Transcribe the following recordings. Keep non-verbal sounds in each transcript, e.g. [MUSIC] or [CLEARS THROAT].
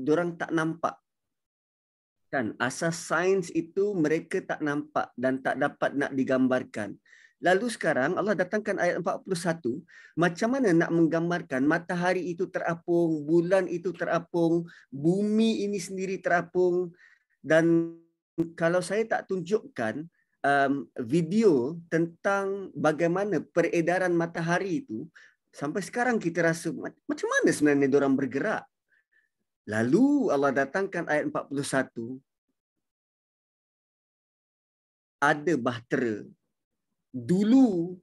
orang tak nampak. Kan? Asas sains itu mereka tak nampak dan tak dapat nak digambarkan. Lalu sekarang Allah datangkan ayat 41, macam mana nak menggambarkan matahari itu terapung, bulan itu terapung, bumi ini sendiri terapung dan kalau saya tak tunjukkan um, video tentang bagaimana peredaran matahari itu sampai sekarang kita rasa macam mana sebenarnya orang bergerak. Lalu Allah datangkan ayat 41. Ada bahtera. Dulu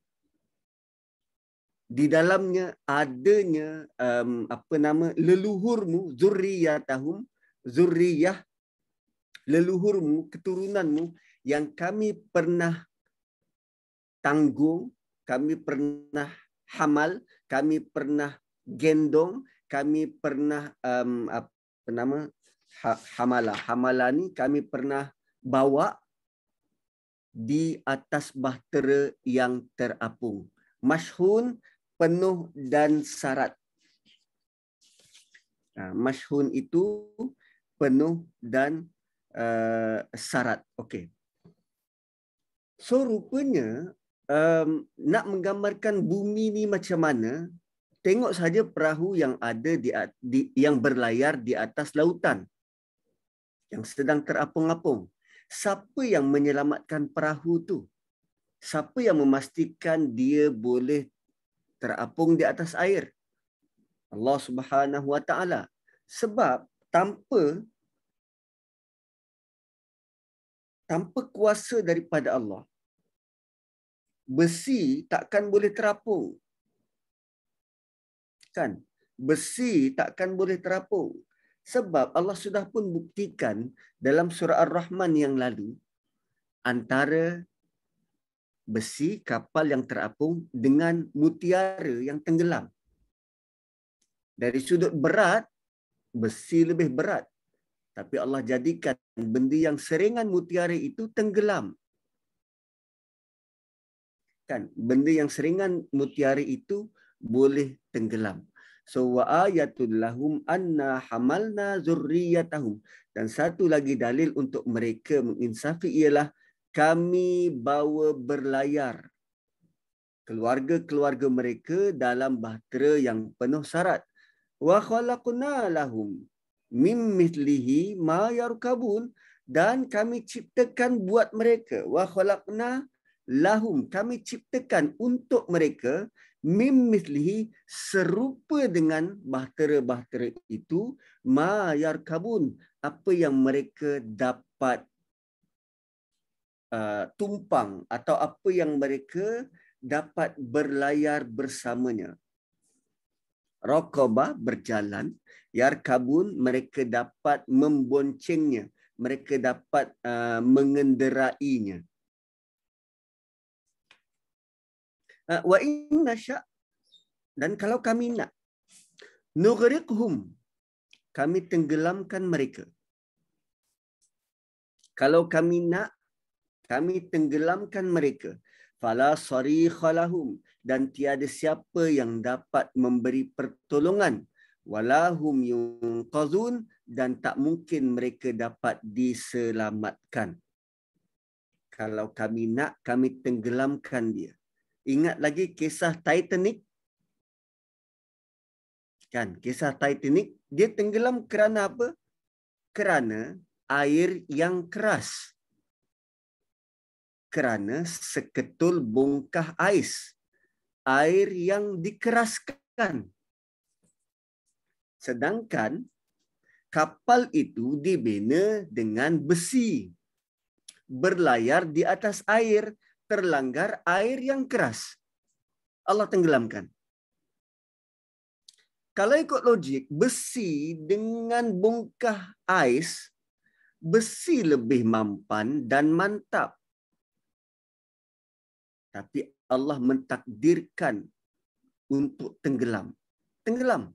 di dalamnya adanya um, apa nama leluhurmu zurriyatahum zurriyah leluhurmu keturunanmu yang kami pernah tanggung kami pernah hamal kami pernah gendong kami pernah um, apa, bernama ha-, Hamala. Hamala ni kami pernah bawa di atas bahtera yang terapung. Mashhun penuh dan sarat. Ha, mashhun itu penuh dan uh, eh, sarat. Okey. So rupanya um, nak menggambarkan bumi ni macam mana tengok saja perahu yang ada di, di yang berlayar di atas lautan yang sedang terapung-apung. Siapa yang menyelamatkan perahu tu? Siapa yang memastikan dia boleh terapung di atas air? Allah Subhanahu Wa Taala. Sebab tanpa tanpa kuasa daripada Allah besi takkan boleh terapung lepaskan. Besi takkan boleh terapung. Sebab Allah sudah pun buktikan dalam surah Ar-Rahman yang lalu antara besi kapal yang terapung dengan mutiara yang tenggelam. Dari sudut berat, besi lebih berat. Tapi Allah jadikan benda yang seringan mutiara itu tenggelam. Kan, benda yang seringan mutiara itu boleh tenggelam. So wa ayatul lahum anna hamalna zurriyatahum. Dan satu lagi dalil untuk mereka menginsafi ialah kami bawa berlayar keluarga-keluarga mereka dalam bahtera yang penuh syarat. Wa khalaqna lahum mim mithlihi ma yarkabun dan kami ciptakan buat mereka. Wa khalaqna lahum kami ciptakan untuk mereka mim mislihi serupa dengan bahtera-bahtera itu ma yarkabun apa yang mereka dapat uh, tumpang atau apa yang mereka dapat berlayar bersamanya rokoba berjalan yarkabun mereka dapat memboncengnya mereka dapat uh, mengenderainya Eh, wa inna sya dan kalau kami nak nughriqhum kami tenggelamkan mereka kalau kami nak kami tenggelamkan mereka fala sarikhalahum dan tiada siapa yang dapat memberi pertolongan walahum yunqazun dan tak mungkin mereka dapat diselamatkan kalau kami nak kami tenggelamkan dia ingat lagi kisah Titanic? Kan, kisah Titanic dia tenggelam kerana apa? Kerana air yang keras. Kerana seketul bongkah ais. Air yang dikeraskan. Sedangkan kapal itu dibina dengan besi. Berlayar di atas air terlanggar air yang keras. Allah tenggelamkan. Kalau ikut logik, besi dengan bungkah ais, besi lebih mampan dan mantap. Tapi Allah mentakdirkan untuk tenggelam. Tenggelam.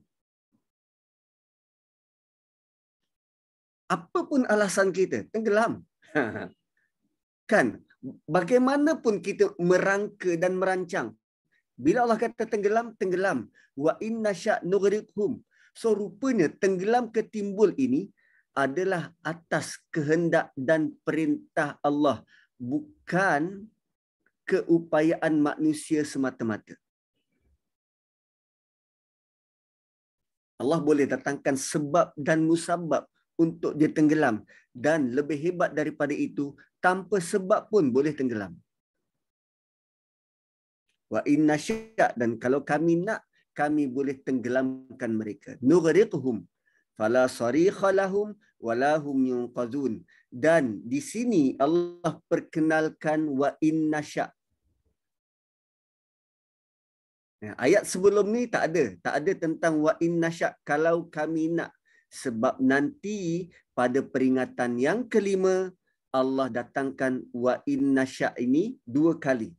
Apapun alasan kita, tenggelam. [LAUGHS] kan, bagaimanapun kita merangka dan merancang bila Allah kata tenggelam tenggelam wa inna sya' nughriqhum so rupanya tenggelam ke timbul ini adalah atas kehendak dan perintah Allah bukan keupayaan manusia semata-mata Allah boleh datangkan sebab dan musabab untuk dia tenggelam dan lebih hebat daripada itu tanpa sebab pun boleh tenggelam. Wa inna syak dan kalau kami nak kami boleh tenggelamkan mereka. Nughriquhum fala sarikha lahum wala hum yunqazun. Dan di sini Allah perkenalkan wa inna syak. Ayat sebelum ni tak ada. Tak ada tentang wa inna syak kalau kami nak. Sebab nanti pada peringatan yang kelima, Allah datangkan wa inna sya ini dua kali.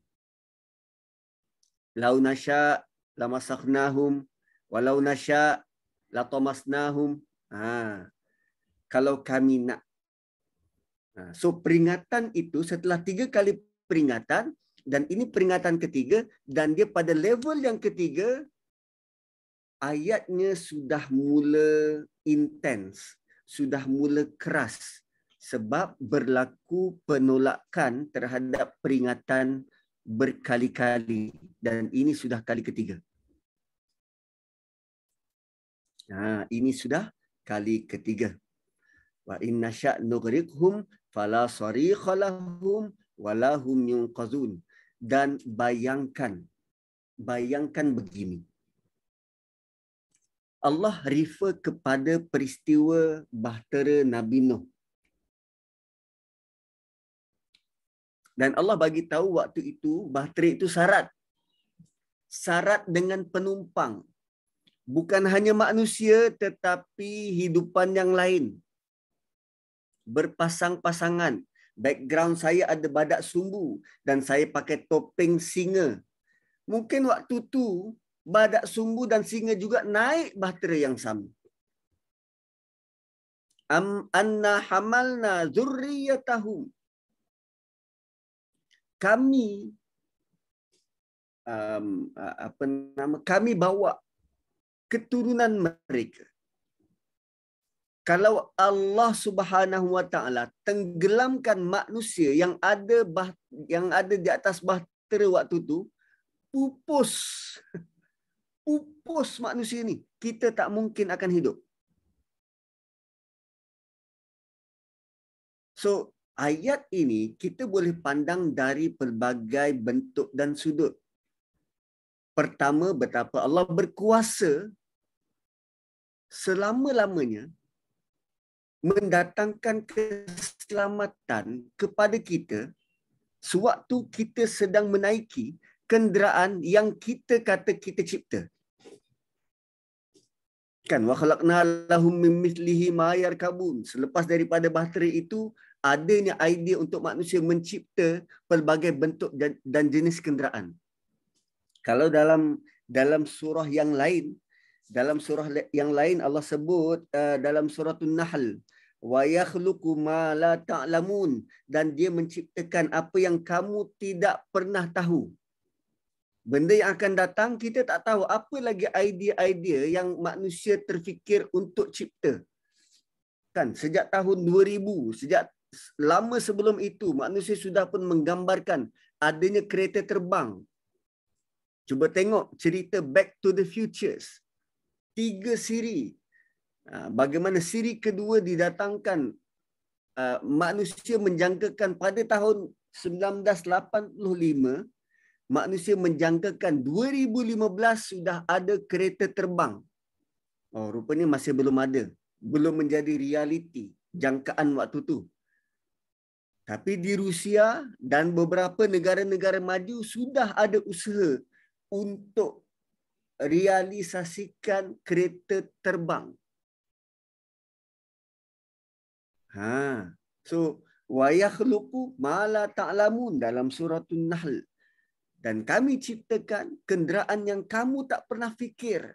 Lau nasya la masakhnahum wa lau nasya la tamasnahum. Ha. Kalau kami nak. Ha. So peringatan itu setelah tiga kali peringatan dan ini peringatan ketiga dan dia pada level yang ketiga ayatnya sudah mula intens, sudah mula keras sebab berlaku penolakan terhadap peringatan berkali-kali dan ini sudah kali ketiga. Ha, ini sudah kali ketiga. Wa inna sya' nughriqhum fala sarikha lahum wala Dan bayangkan bayangkan begini. Allah refer kepada peristiwa bahtera Nabi Nuh. dan Allah bagi tahu waktu itu baterai itu syarat syarat dengan penumpang bukan hanya manusia tetapi hidupan yang lain berpasang-pasangan background saya ada badak sumbu dan saya pakai topeng singa mungkin waktu tu badak sumbu dan singa juga naik baterai yang sama am anna hamalna zurriyatahum kami um, apa nama kami bawa keturunan mereka kalau Allah Subhanahu Wa Taala tenggelamkan manusia yang ada bah, yang ada di atas bahtera waktu tu pupus [LAUGHS] pupus manusia ni kita tak mungkin akan hidup so ayat ini kita boleh pandang dari pelbagai bentuk dan sudut. Pertama, betapa Allah berkuasa selama-lamanya mendatangkan keselamatan kepada kita sewaktu kita sedang menaiki kenderaan yang kita kata kita cipta. Kan wa khalaqna lahum min mithlihi ma yarkabun. Selepas daripada bateri itu, adanya idea untuk manusia mencipta pelbagai bentuk dan jenis kenderaan. Kalau dalam dalam surah yang lain, dalam surah yang lain Allah sebut uh, dalam surah An-Nahl, wa yakhluqu ma la ta'lamun dan dia menciptakan apa yang kamu tidak pernah tahu. Benda yang akan datang kita tak tahu apa lagi idea-idea yang manusia terfikir untuk cipta. Kan sejak tahun 2000, sejak lama sebelum itu manusia sudah pun menggambarkan adanya kereta terbang. Cuba tengok cerita Back to the Futures. Tiga siri. Ah, bagaimana siri kedua didatangkan ah, manusia menjangkakan pada tahun 1985 manusia menjangkakan 2015 sudah ada kereta terbang. Oh rupanya masih belum ada. Belum menjadi realiti jangkaan waktu tu. Tapi di Rusia dan beberapa negara-negara maju sudah ada usaha untuk realisasikan kereta terbang. Ha. So wa yakhluqu ma la ta'lamun dalam surah An-Nahl. Dan kami ciptakan kenderaan yang kamu tak pernah fikir.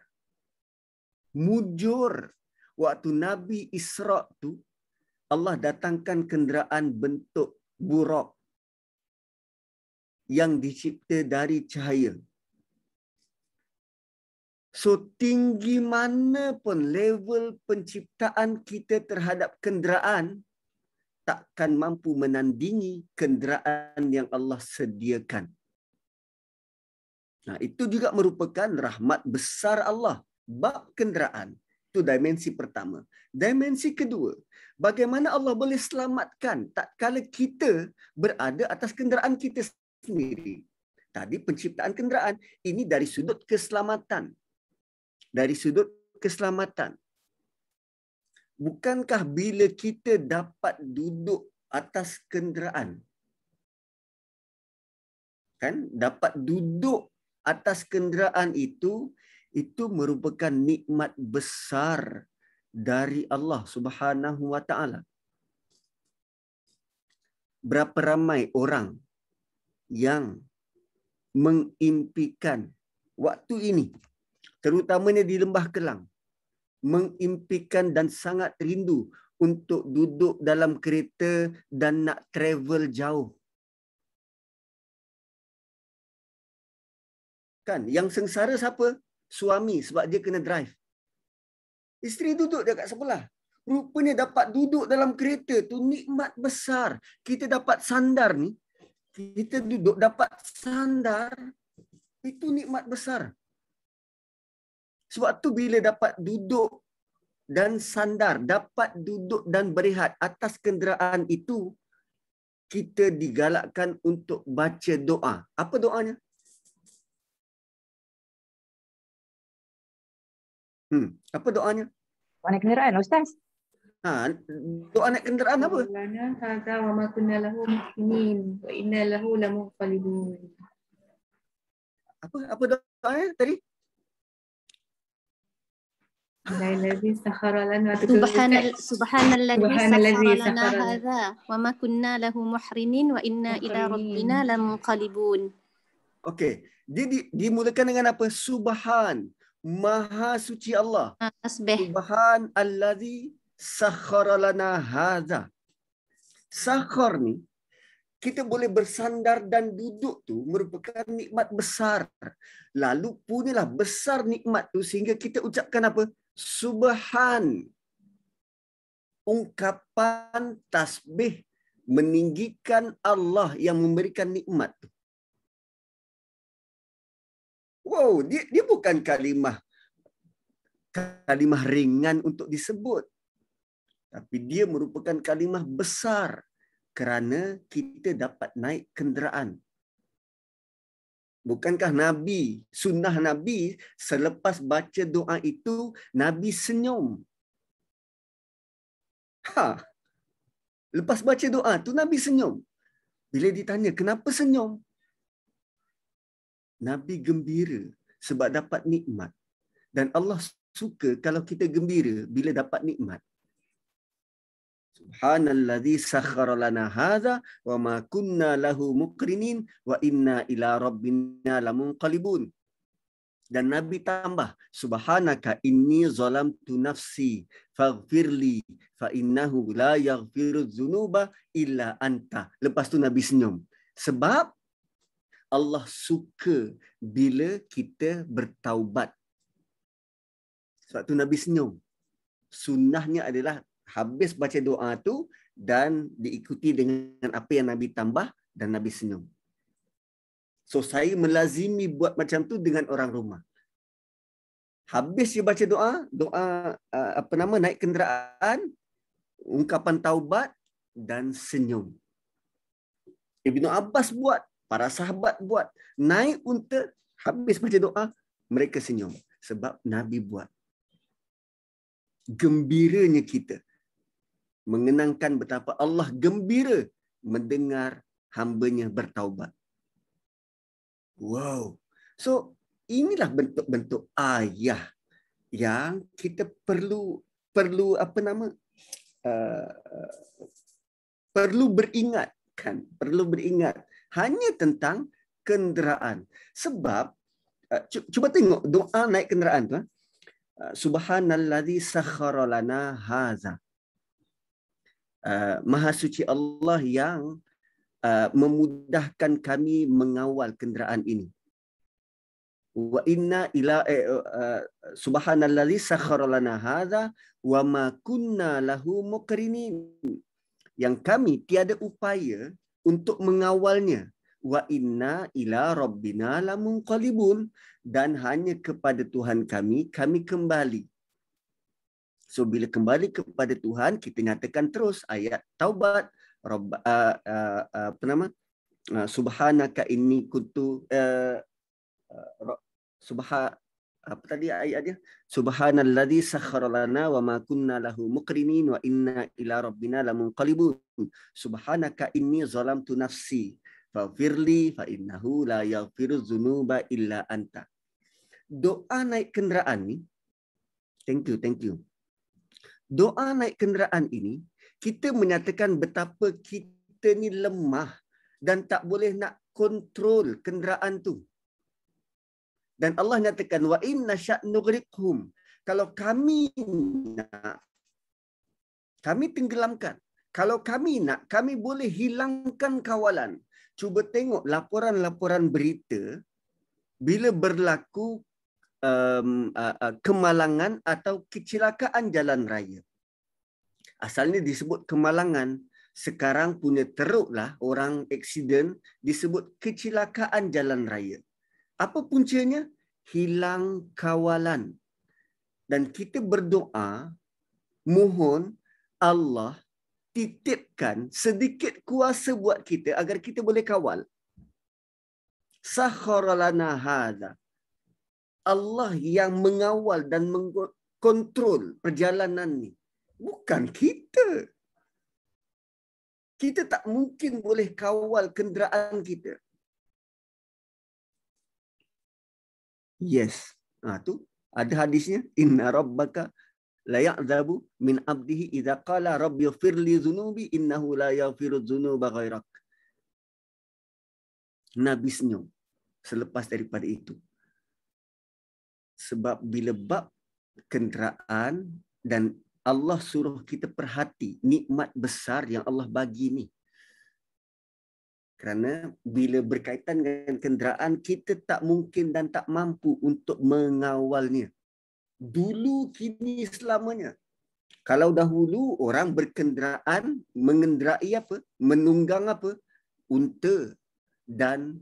Mujur waktu Nabi Isra tu Allah datangkan kenderaan bentuk buruk yang dicipta dari cahaya. So tinggi mana pun level penciptaan kita terhadap kenderaan takkan mampu menandingi kenderaan yang Allah sediakan. Nah, itu juga merupakan rahmat besar Allah bab kenderaan. Itu dimensi pertama. Dimensi kedua, bagaimana Allah boleh selamatkan tak kala kita berada atas kenderaan kita sendiri. Tadi penciptaan kenderaan ini dari sudut keselamatan. Dari sudut keselamatan. Bukankah bila kita dapat duduk atas kenderaan? Kan? Dapat duduk atas kenderaan itu, itu merupakan nikmat besar dari Allah Subhanahu wa taala. Berapa ramai orang yang mengimpikan waktu ini terutamanya di Lembah Kelang mengimpikan dan sangat rindu untuk duduk dalam kereta dan nak travel jauh. Kan yang sengsara siapa? Suami sebab dia kena drive. Isteri duduk dekat sebelah. Rupanya dapat duduk dalam kereta tu nikmat besar. Kita dapat sandar ni. Kita duduk dapat sandar. Itu nikmat besar. Sebab bila dapat duduk dan sandar, dapat duduk dan berehat atas kenderaan itu, kita digalakkan untuk baca doa. Apa doanya? Hmm. Apa doanya? Doa naik kenderaan, Ustaz. Ha, doa naik kenderaan apa? Doa naik wa ma kunna lahu mukminin wa inna lahu lamuqalibun. Apa apa doa ya tadi? Lailadhi sakhara lana Subhanal subhanalladhi sakhara lana hadha wa ma kunna lahu muhrinin wa inna ila rabbina lamuqalibun. Okey. Jadi dimulakan dengan apa? Subhan. Subhan. Maha suci Allah. Tasbih. Subhan allazi sakhara lana hadha. Sakhar ni, kita boleh bersandar dan duduk tu merupakan nikmat besar. Lalu punyalah besar nikmat tu sehingga kita ucapkan apa? Subhan. Ungkapan tasbih meninggikan Allah yang memberikan nikmat tu. Wow, dia, dia bukan kalimah kalimah ringan untuk disebut. Tapi dia merupakan kalimah besar kerana kita dapat naik kenderaan. Bukankah Nabi, sunnah Nabi selepas baca doa itu, Nabi senyum. Ha. Lepas baca doa tu Nabi senyum. Bila ditanya kenapa senyum? Nabi gembira sebab dapat nikmat. Dan Allah suka kalau kita gembira bila dapat nikmat. Subhanalladzi sakhkhara lana hadza wama ma kunna lahu muqrinin wa inna ila rabbina lamunqalibun. Dan Nabi tambah, Subhanaka inni zalamtu nafsi faghfirli fa innahu la yaghfiru dzunuba illa anta. Lepas tu Nabi senyum. Sebab Allah suka bila kita bertaubat. Sebab tu Nabi senyum. Sunnahnya adalah habis baca doa tu dan diikuti dengan apa yang Nabi tambah dan Nabi senyum. So saya melazimi buat macam tu dengan orang rumah. Habis dia baca doa, doa uh, apa nama naik kenderaan, ungkapan taubat dan senyum. Ibnu Abbas buat para sahabat buat naik unta habis baca doa mereka senyum sebab nabi buat gembiranya kita mengenangkan betapa Allah gembira mendengar hambanya bertaubat wow so inilah bentuk-bentuk ayah yang kita perlu perlu apa nama uh, perlu beringatkan perlu beringat hanya tentang kenderaan. Sebab uh, cuba tengok doa naik kenderaan tu. Eh. Uh, subhanallazi sakhara haza. Uh, Maha suci Allah yang memudahkan kami mengawal kenderaan ini. Wa inna ila eh, subhanallazi sakhara lana haza wa ma kunna lahu muqrinin. Yang kami tiada upaya untuk mengawalnya wa inna ila rabbina lamunqalibun dan hanya kepada Tuhan kami kami kembali so bila kembali kepada Tuhan kita nyatakan terus ayat taubat rabb uh, uh, uh apa nama uh, subhanaka inni kuntu uh, uh, subha apa tadi ayat dia? Subhanalladzi sakhkhara lana wa ma kunna lahu muqrinin wa inna ila rabbina lamunqalibun. Subhanaka inni zalamtu nafsi faghfirli fa innahu la yaghfiru dzunuba illa anta. Doa naik kenderaan ni thank you thank you. Doa naik kenderaan ini kita menyatakan betapa kita ni lemah dan tak boleh nak kontrol kenderaan tu. Dan Allah nyatakan wa inna sya'nughriqhum. Kalau kami nak kami tenggelamkan. Kalau kami nak kami boleh hilangkan kawalan. Cuba tengok laporan-laporan berita bila berlaku um, uh, uh, kemalangan atau kecelakaan jalan raya. Asalnya disebut kemalangan sekarang punya teruklah orang eksiden disebut kecelakaan jalan raya. Apa puncanya? Hilang kawalan. Dan kita berdoa, mohon Allah titipkan sedikit kuasa buat kita agar kita boleh kawal. Sakharalana hadha. Allah yang mengawal dan mengkontrol perjalanan ni. Bukan kita. Kita tak mungkin boleh kawal kenderaan kita. Yes. Ha, tu ada hadisnya inna rabbaka la ya'zabu min abdihi idza qala rabbi firli dhunubi innahu la yaghfiru dhunuba ghairak. Nabi senyum selepas daripada itu. Sebab bila bab kenderaan dan Allah suruh kita perhati nikmat besar yang Allah bagi ni kerana bila berkaitan dengan kenderaan kita tak mungkin dan tak mampu untuk mengawalnya dulu kini selamanya kalau dahulu orang berkenderaan mengendrai apa menunggang apa unta dan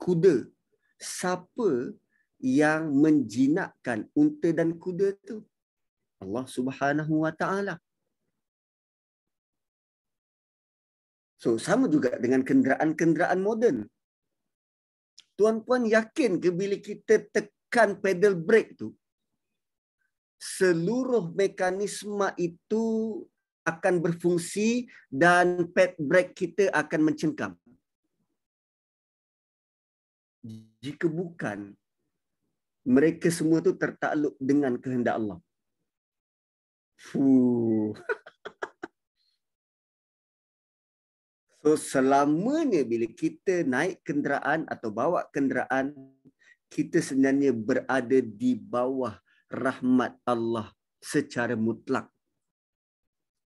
kuda siapa yang menjinakkan unta dan kuda tu Allah Subhanahu wa taala So sama juga dengan kenderaan-kenderaan moden. Tuan-puan yakin ke bila kita tekan pedal brake tu seluruh mekanisme itu akan berfungsi dan pad brake kita akan mencengkam. Jika bukan mereka semua tu tertakluk dengan kehendak Allah. Fuh. [LAUGHS] So selamanya bila kita naik kenderaan atau bawa kenderaan, kita sebenarnya berada di bawah rahmat Allah secara mutlak.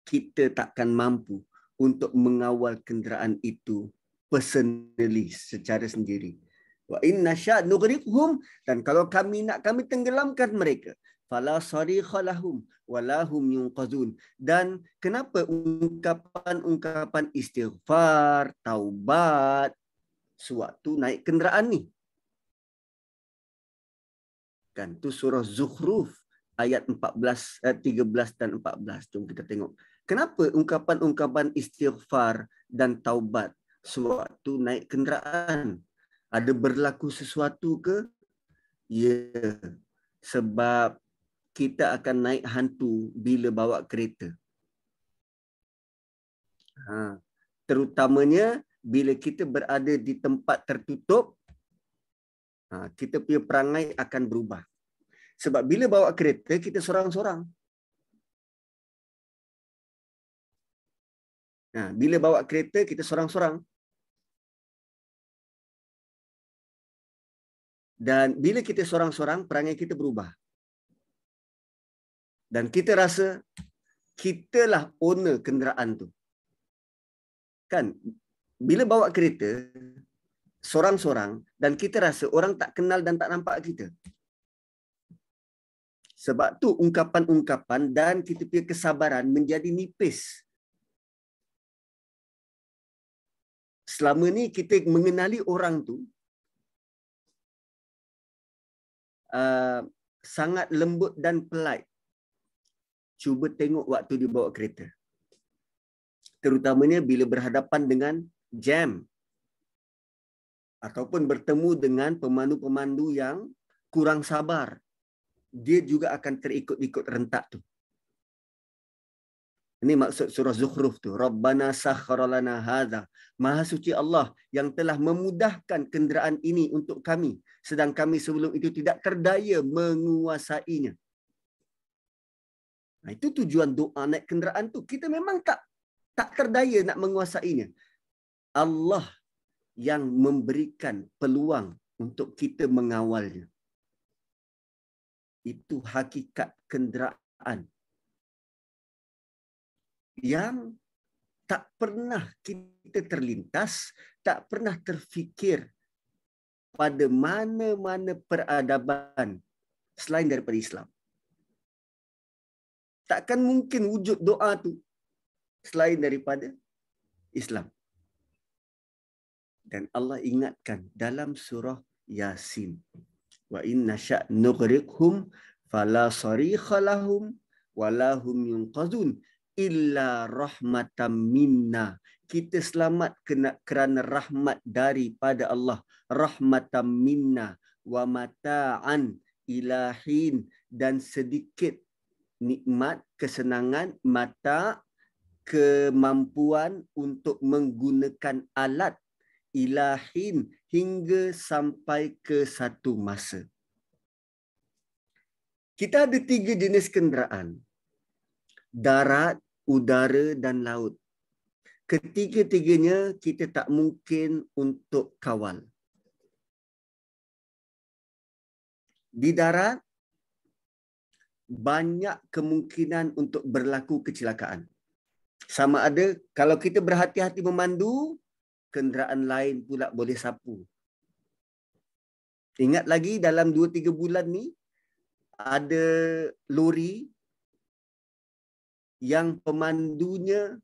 Kita takkan mampu untuk mengawal kenderaan itu personally secara sendiri. Wa inna sya'nughriqhum dan kalau kami nak kami tenggelamkan mereka, fala sarikha lahum walahum yunqazun dan kenapa ungkapan-ungkapan istighfar taubat suatu naik kenderaan ni kan tu surah zukhruf ayat 14 13 eh, dan 14 jom kita tengok kenapa ungkapan-ungkapan istighfar dan taubat suatu naik kenderaan ada berlaku sesuatu ke ya sebab kita akan naik hantu bila bawa kereta. Ha, terutamanya bila kita berada di tempat tertutup, ha, kita punya perangai akan berubah. Sebab bila bawa kereta, kita sorang-sorang, Ha, bila bawa kereta, kita sorang-sorang, Dan bila kita sorang-sorang perangai kita berubah dan kita rasa kitalah owner kenderaan tu. Kan? Bila bawa kereta seorang-seorang dan kita rasa orang tak kenal dan tak nampak kita. Sebab tu ungkapan-ungkapan dan kita punya kesabaran menjadi nipis. Selama ni kita mengenali orang tu uh, sangat lembut dan polite cuba tengok waktu dia bawa kereta. Terutamanya bila berhadapan dengan jam ataupun bertemu dengan pemandu-pemandu yang kurang sabar. Dia juga akan terikut-ikut rentak tu. Ini maksud surah Zukhruf tu. Rabbana sakharalana hadha. Maha suci Allah yang telah memudahkan kenderaan ini untuk kami. Sedang kami sebelum itu tidak terdaya menguasainya. Nah, itu tujuan doa naik kenderaan tu. Kita memang tak tak terdaya nak menguasainya. Allah yang memberikan peluang untuk kita mengawalnya. Itu hakikat kenderaan yang tak pernah kita terlintas, tak pernah terfikir pada mana-mana peradaban selain daripada Islam takkan mungkin wujud doa tu selain daripada Islam. Dan Allah ingatkan dalam surah Yasin. Wa inna sya' nughriqhum fala sarikha lahum wa lahum yunqazun illa rahmatam minna. Kita selamat kena, kerana rahmat daripada Allah. Rahmatam minna wa mata'an ilahin dan sedikit nikmat, kesenangan, mata, kemampuan untuk menggunakan alat ilahin hingga sampai ke satu masa. Kita ada tiga jenis kenderaan. Darat, udara dan laut. Ketiga-tiganya kita tak mungkin untuk kawal. Di darat, banyak kemungkinan untuk berlaku kecelakaan. Sama ada kalau kita berhati-hati memandu, kenderaan lain pula boleh sapu. Ingat lagi dalam 2-3 bulan ni, ada lori yang pemandunya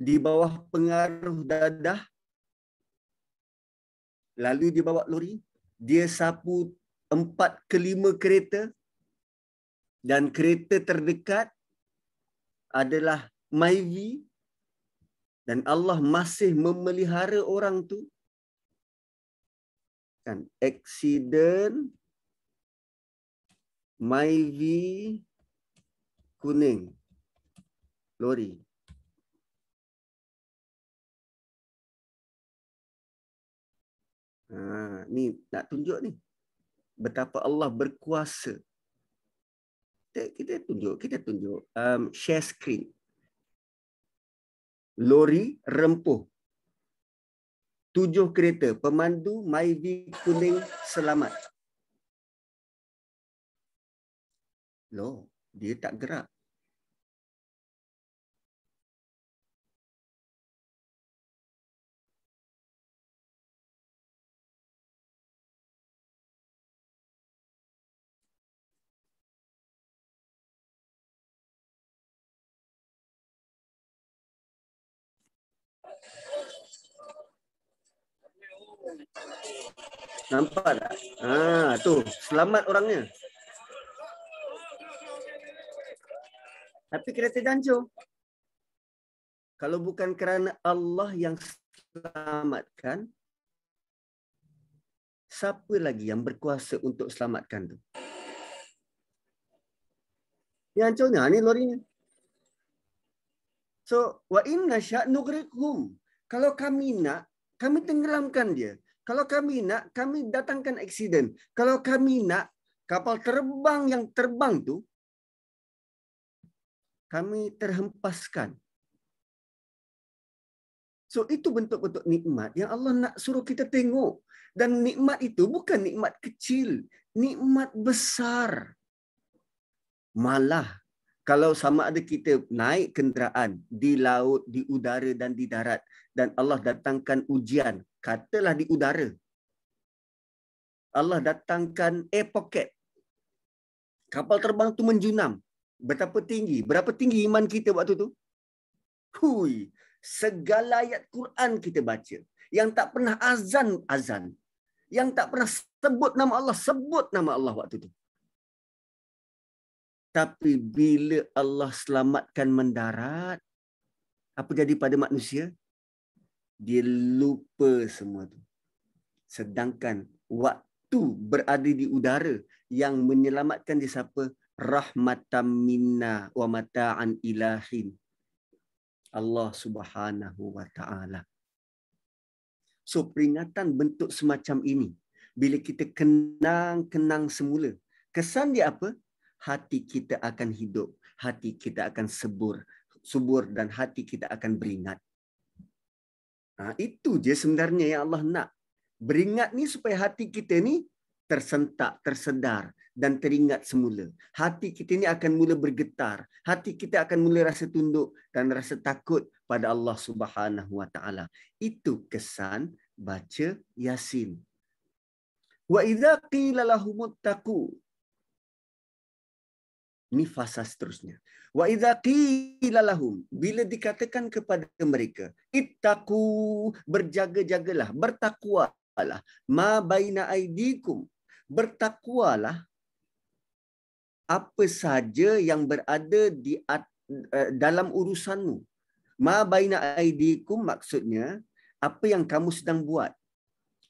di bawah pengaruh dadah lalu dia bawa lori dia sapu empat ke lima kereta dan kereta terdekat adalah Maivi dan Allah masih memelihara orang tu kan accident Maivi kuning lori ha ni nak tunjuk ni betapa Allah berkuasa. Kita, kita tunjuk, kita tunjuk um, share screen. Lori rempuh. Tujuh kereta pemandu Myvi kuning selamat. Loh, dia tak gerak. Nampak tak? Ah, tu selamat orangnya. Tapi kereta hancur. Kalau bukan kerana Allah yang selamatkan, siapa lagi yang berkuasa untuk selamatkan tu? Ni hancurnya, ni lorinya. So, wa inna sya'nugrikum. Kalau kami nak, kami tenggelamkan dia. Kalau kami nak, kami datangkan aksiden. Kalau kami nak kapal terbang yang terbang tu, kami terhempaskan. So itu bentuk-bentuk nikmat yang Allah nak suruh kita tengok. Dan nikmat itu bukan nikmat kecil, nikmat besar. Malah kalau sama ada kita naik kenderaan di laut, di udara dan di darat dan Allah datangkan ujian, katalah di udara. Allah datangkan air pocket. Kapal terbang tu menjunam. Betapa tinggi? Berapa tinggi iman kita waktu tu? Hui, segala ayat Quran kita baca. Yang tak pernah azan, azan. Yang tak pernah sebut nama Allah, sebut nama Allah waktu tu. Tapi bila Allah selamatkan mendarat, apa jadi pada manusia? dia lupa semua tu. Sedangkan waktu berada di udara yang menyelamatkan dia siapa? Rahmatam minna wa mata'an ilahin. Allah subhanahu wa ta'ala. So peringatan bentuk semacam ini. Bila kita kenang-kenang semula. Kesan dia apa? Hati kita akan hidup. Hati kita akan sebur. Subur dan hati kita akan beringat. Ha, itu je sebenarnya yang Allah nak. Beringat ni supaya hati kita ni tersentak, tersedar dan teringat semula. Hati kita ni akan mula bergetar. Hati kita akan mula rasa tunduk dan rasa takut pada Allah Subhanahu Wa Taala. Itu kesan baca Yasin. Wa idza qila lahumuttaqu ni fasa seterusnya. Wa idza qila lahum bila dikatakan kepada mereka ittaqu berjaga-jagalah bertakwalah ma baina aydikum bertakwalah apa saja yang berada di eh, dalam urusanmu ma baina aydikum maksudnya apa yang kamu sedang buat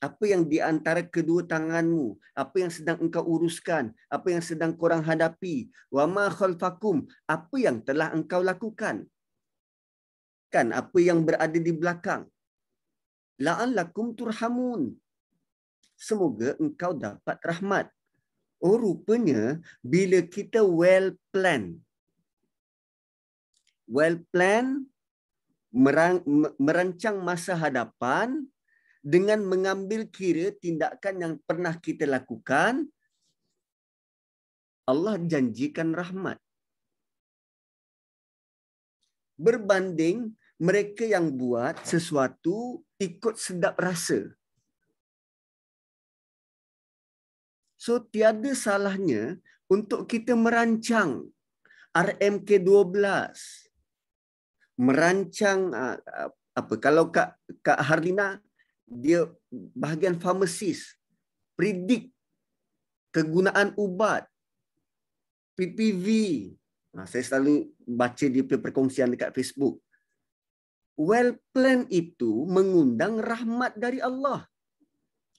apa yang di antara kedua tanganmu apa yang sedang engkau uruskan apa yang sedang korang hadapi Wa wama khalfakum apa yang telah engkau lakukan kan apa yang berada di belakang la'allakum turhamun semoga engkau dapat rahmat oh rupanya bila kita well plan well plan merancang masa hadapan dengan mengambil kira tindakan yang pernah kita lakukan, Allah janjikan rahmat. Berbanding mereka yang buat sesuatu ikut sedap rasa. So tiada salahnya untuk kita merancang RMK 12. Merancang ah, ah, apa kalau Kak Kak Harlina dia bahagian farmasis predik kegunaan ubat PPV nah, ha, saya selalu baca di perkongsian dekat Facebook well plan itu mengundang rahmat dari Allah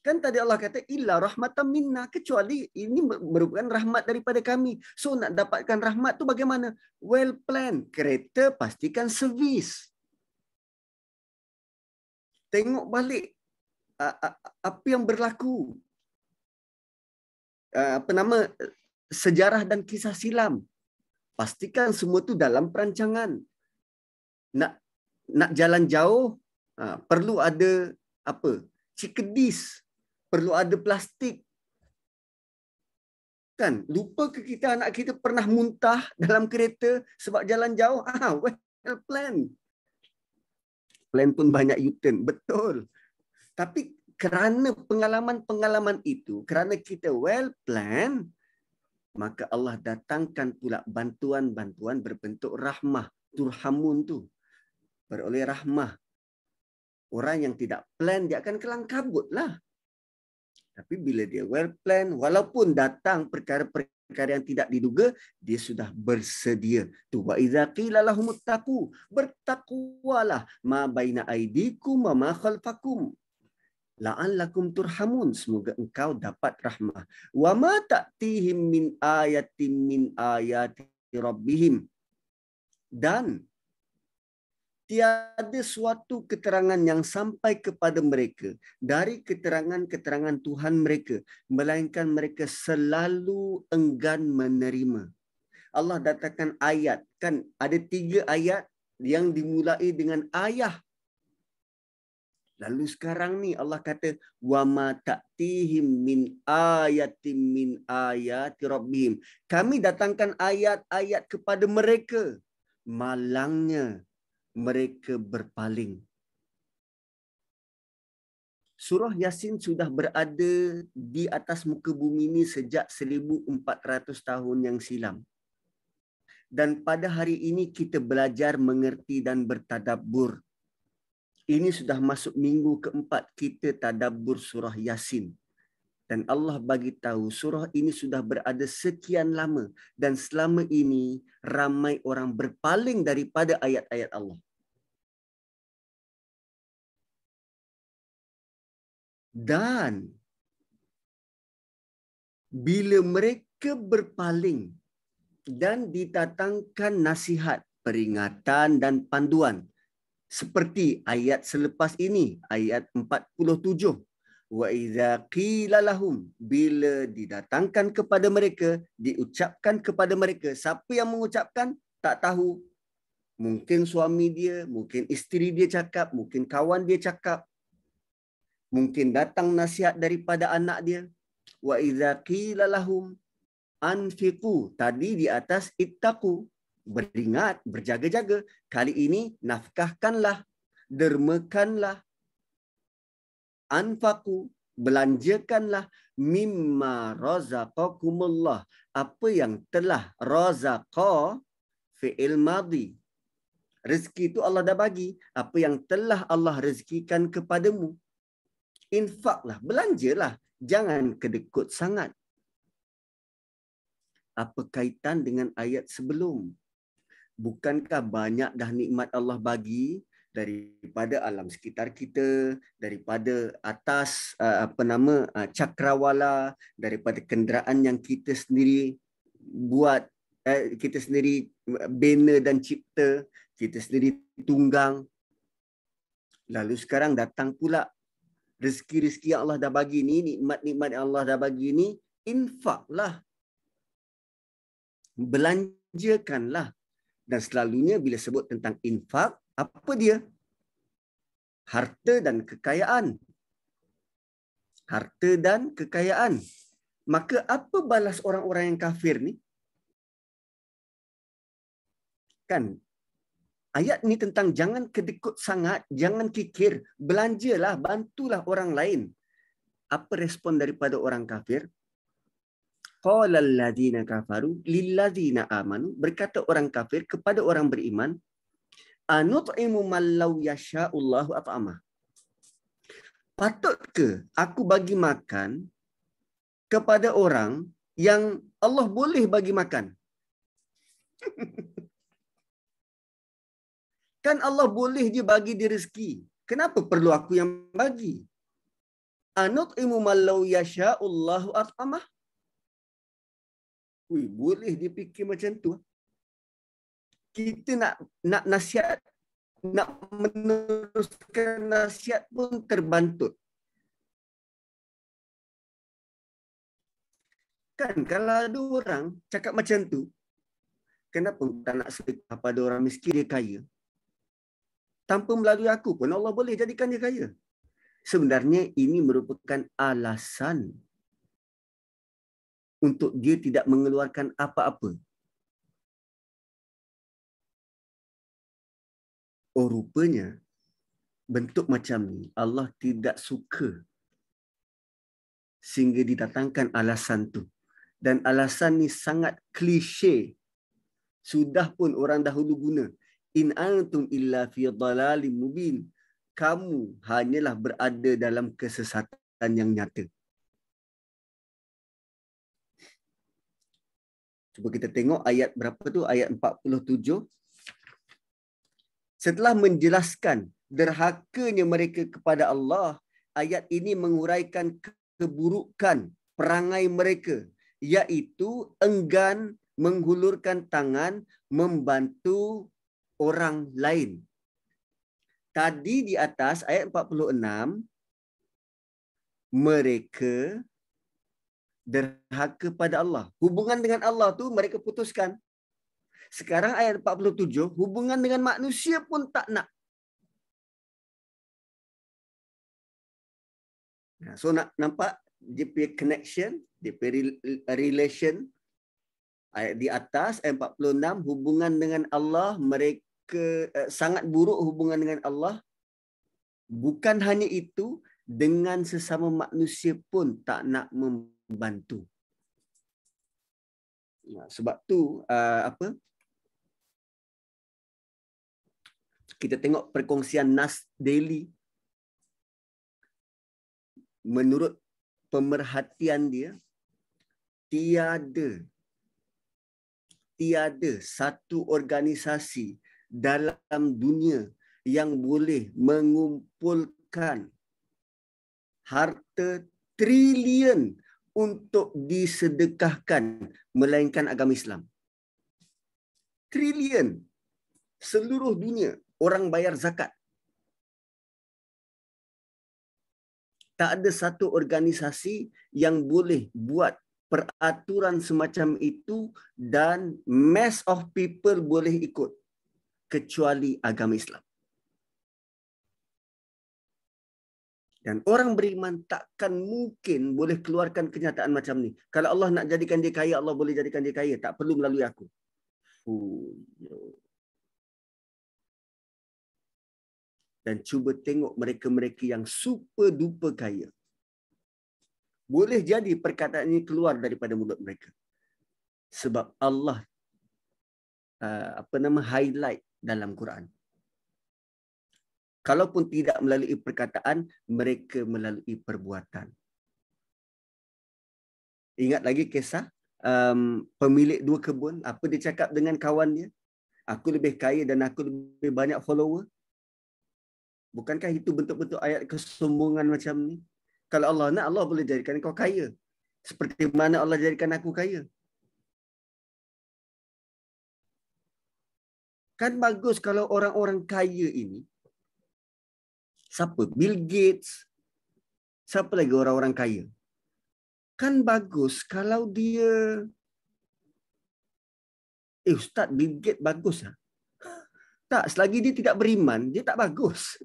kan tadi Allah kata illa rahmatan minna kecuali ini merupakan rahmat daripada kami so nak dapatkan rahmat tu bagaimana well plan kereta pastikan servis Tengok balik apa yang berlaku apa nama sejarah dan kisah silam pastikan semua itu dalam perancangan nak nak jalan jauh perlu ada apa cikedis perlu ada plastik kan lupa ke kita anak kita pernah muntah dalam kereta sebab jalan jauh ah well plan plan pun banyak yuten betul tapi kerana pengalaman-pengalaman itu, kerana kita well plan, maka Allah datangkan pula bantuan-bantuan berbentuk rahmah. Turhamun tu. Beroleh rahmah. Orang yang tidak plan, dia akan kelang kabut lah. Tapi bila dia well plan, walaupun datang perkara-perkara yang tidak diduga, dia sudah bersedia. Tu wa idza qila lahum bertakwalah ma baina aidiku, wa ma khalfakum Laan lakum turhamun semoga engkau dapat rahmah wa ma ta'tihim min ayatin min ayati rabbihim dan tiada suatu keterangan yang sampai kepada mereka dari keterangan-keterangan Tuhan mereka melainkan mereka selalu enggan menerima Allah datangkan ayat kan ada tiga ayat yang dimulai dengan ayah Lalu sekarang ni Allah kata wa ma ta'tihim min ayatin min ayati rabbihim. Kami datangkan ayat-ayat kepada mereka. Malangnya mereka berpaling. Surah Yasin sudah berada di atas muka bumi ini sejak 1400 tahun yang silam. Dan pada hari ini kita belajar mengerti dan bertadabbur ini sudah masuk minggu keempat kita tadabbur surah Yasin. Dan Allah bagi tahu surah ini sudah berada sekian lama. Dan selama ini ramai orang berpaling daripada ayat-ayat Allah. Dan bila mereka berpaling dan ditatangkan nasihat, peringatan dan panduan, seperti ayat selepas ini ayat 47 wa idza qila lahum bila didatangkan kepada mereka diucapkan kepada mereka siapa yang mengucapkan tak tahu mungkin suami dia mungkin isteri dia cakap mungkin kawan dia cakap mungkin datang nasihat daripada anak dia wa idza qila lahum anfiqu tadi di atas ittaqu beringat, berjaga-jaga. Kali ini nafkahkanlah, dermakanlah, anfaku, belanjakanlah mimma razaqakumullah. Apa yang telah razaqa fi'il madhi. Rezeki itu Allah dah bagi. Apa yang telah Allah rezekikan kepadamu. Infaklah, belanjalah. Jangan kedekut sangat. Apa kaitan dengan ayat sebelum? bukankah banyak dah nikmat Allah bagi daripada alam sekitar kita daripada atas uh, apa nama uh, cakrawala daripada kenderaan yang kita sendiri buat eh, kita sendiri uh, bina dan cipta kita sendiri tunggang lalu sekarang datang pula rezeki-rezeki Allah dah bagi ni nikmat-nikmat Allah dah bagi ni infaklah belanjakanlah dan selalunya bila sebut tentang infak apa dia harta dan kekayaan harta dan kekayaan maka apa balas orang-orang yang kafir ni kan ayat ni tentang jangan kedekut sangat jangan kikir belanjalah bantulah orang lain apa respon daripada orang kafir qala alladziina kafaru lilladziina amanu berkata orang kafir kepada orang beriman Anut man law yasha'u Allahu at'ama patut ke aku bagi makan kepada orang yang Allah boleh bagi makan [LAUGHS] kan Allah boleh dia bagi dia rezeki kenapa perlu aku yang bagi Anut man law yasha'u Allahu at'ama Ui, boleh dia fikir macam tu. Kita nak nak nasihat, nak meneruskan nasihat pun terbantut. Kan kalau ada orang cakap macam tu, kenapa tak nak sedekah pada orang miskin dia kaya? Tanpa melalui aku pun Allah boleh jadikan dia kaya. Sebenarnya ini merupakan alasan untuk dia tidak mengeluarkan apa-apa. Oh rupanya bentuk macam ni Allah tidak suka sehingga didatangkan alasan tu. Dan alasan ni sangat klise. Sudah pun orang dahulu guna. In antum illa fi dalalim mubin. Kamu hanyalah berada dalam kesesatan yang nyata. Cuba kita tengok ayat berapa tu? Ayat 47. Setelah menjelaskan derhakanya mereka kepada Allah, ayat ini menguraikan keburukan perangai mereka, iaitu enggan menghulurkan tangan membantu orang lain. Tadi di atas ayat 46, mereka derhaka kepada Allah. Hubungan dengan Allah tu mereka putuskan. Sekarang ayat 47, hubungan dengan manusia pun tak nak. So nak nampak dia connection, dia eh, relation ayat di atas ayat 46 hubungan dengan Allah mereka eh, sangat buruk hubungan dengan Allah bukan hanya itu dengan sesama manusia pun tak nak mem- bantu. Ya, sebab tu uh, apa? Kita tengok perkongsian Nas Daily. Menurut pemerhatian dia, tiada tiada satu organisasi dalam dunia yang boleh mengumpulkan harta trilion untuk disedekahkan melainkan agama Islam. Trilion seluruh dunia orang bayar zakat. Tak ada satu organisasi yang boleh buat peraturan semacam itu dan mass of people boleh ikut kecuali agama Islam. Dan orang beriman takkan mungkin boleh keluarkan kenyataan macam ni. Kalau Allah nak jadikan dia kaya, Allah boleh jadikan dia kaya. Tak perlu melalui aku. Dan cuba tengok mereka-mereka yang super duper kaya. Boleh jadi perkataan ini keluar daripada mulut mereka. Sebab Allah uh, apa nama highlight dalam Quran kalaupun tidak melalui perkataan mereka melalui perbuatan ingat lagi kisah um, pemilik dua kebun apa dia cakap dengan kawannya? aku lebih kaya dan aku lebih banyak follower bukankah itu bentuk-bentuk ayat kesombongan macam ni kalau Allah nak Allah boleh jadikan kau kaya seperti mana Allah jadikan aku kaya kan bagus kalau orang-orang kaya ini siapa Bill Gates siapa lagi orang-orang kaya kan bagus kalau dia eh ustaz Bill Gates bagus ah tak selagi dia tidak beriman dia tak bagus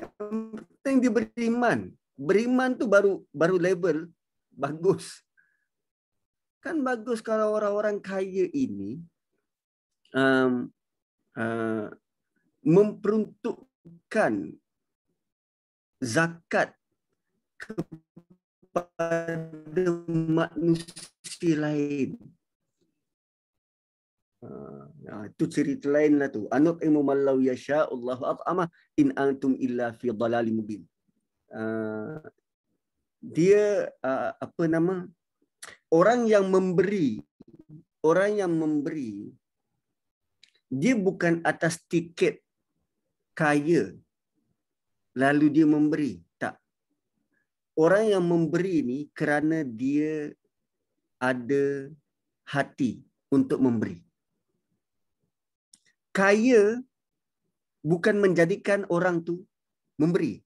yang penting dia beriman beriman tu baru baru label bagus kan bagus kalau orang-orang kaya ini um, uh, memperuntuk menyerahkan zakat kepada manusia lain. Ha, uh, itu cerita lain lah tu. Anak imu malau yasha Allah at'amah in antum illa fi dalali mubin. Ha, dia ha, apa nama orang yang memberi orang yang memberi dia bukan atas tiket kaya lalu dia memberi tak orang yang memberi ni kerana dia ada hati untuk memberi kaya bukan menjadikan orang tu memberi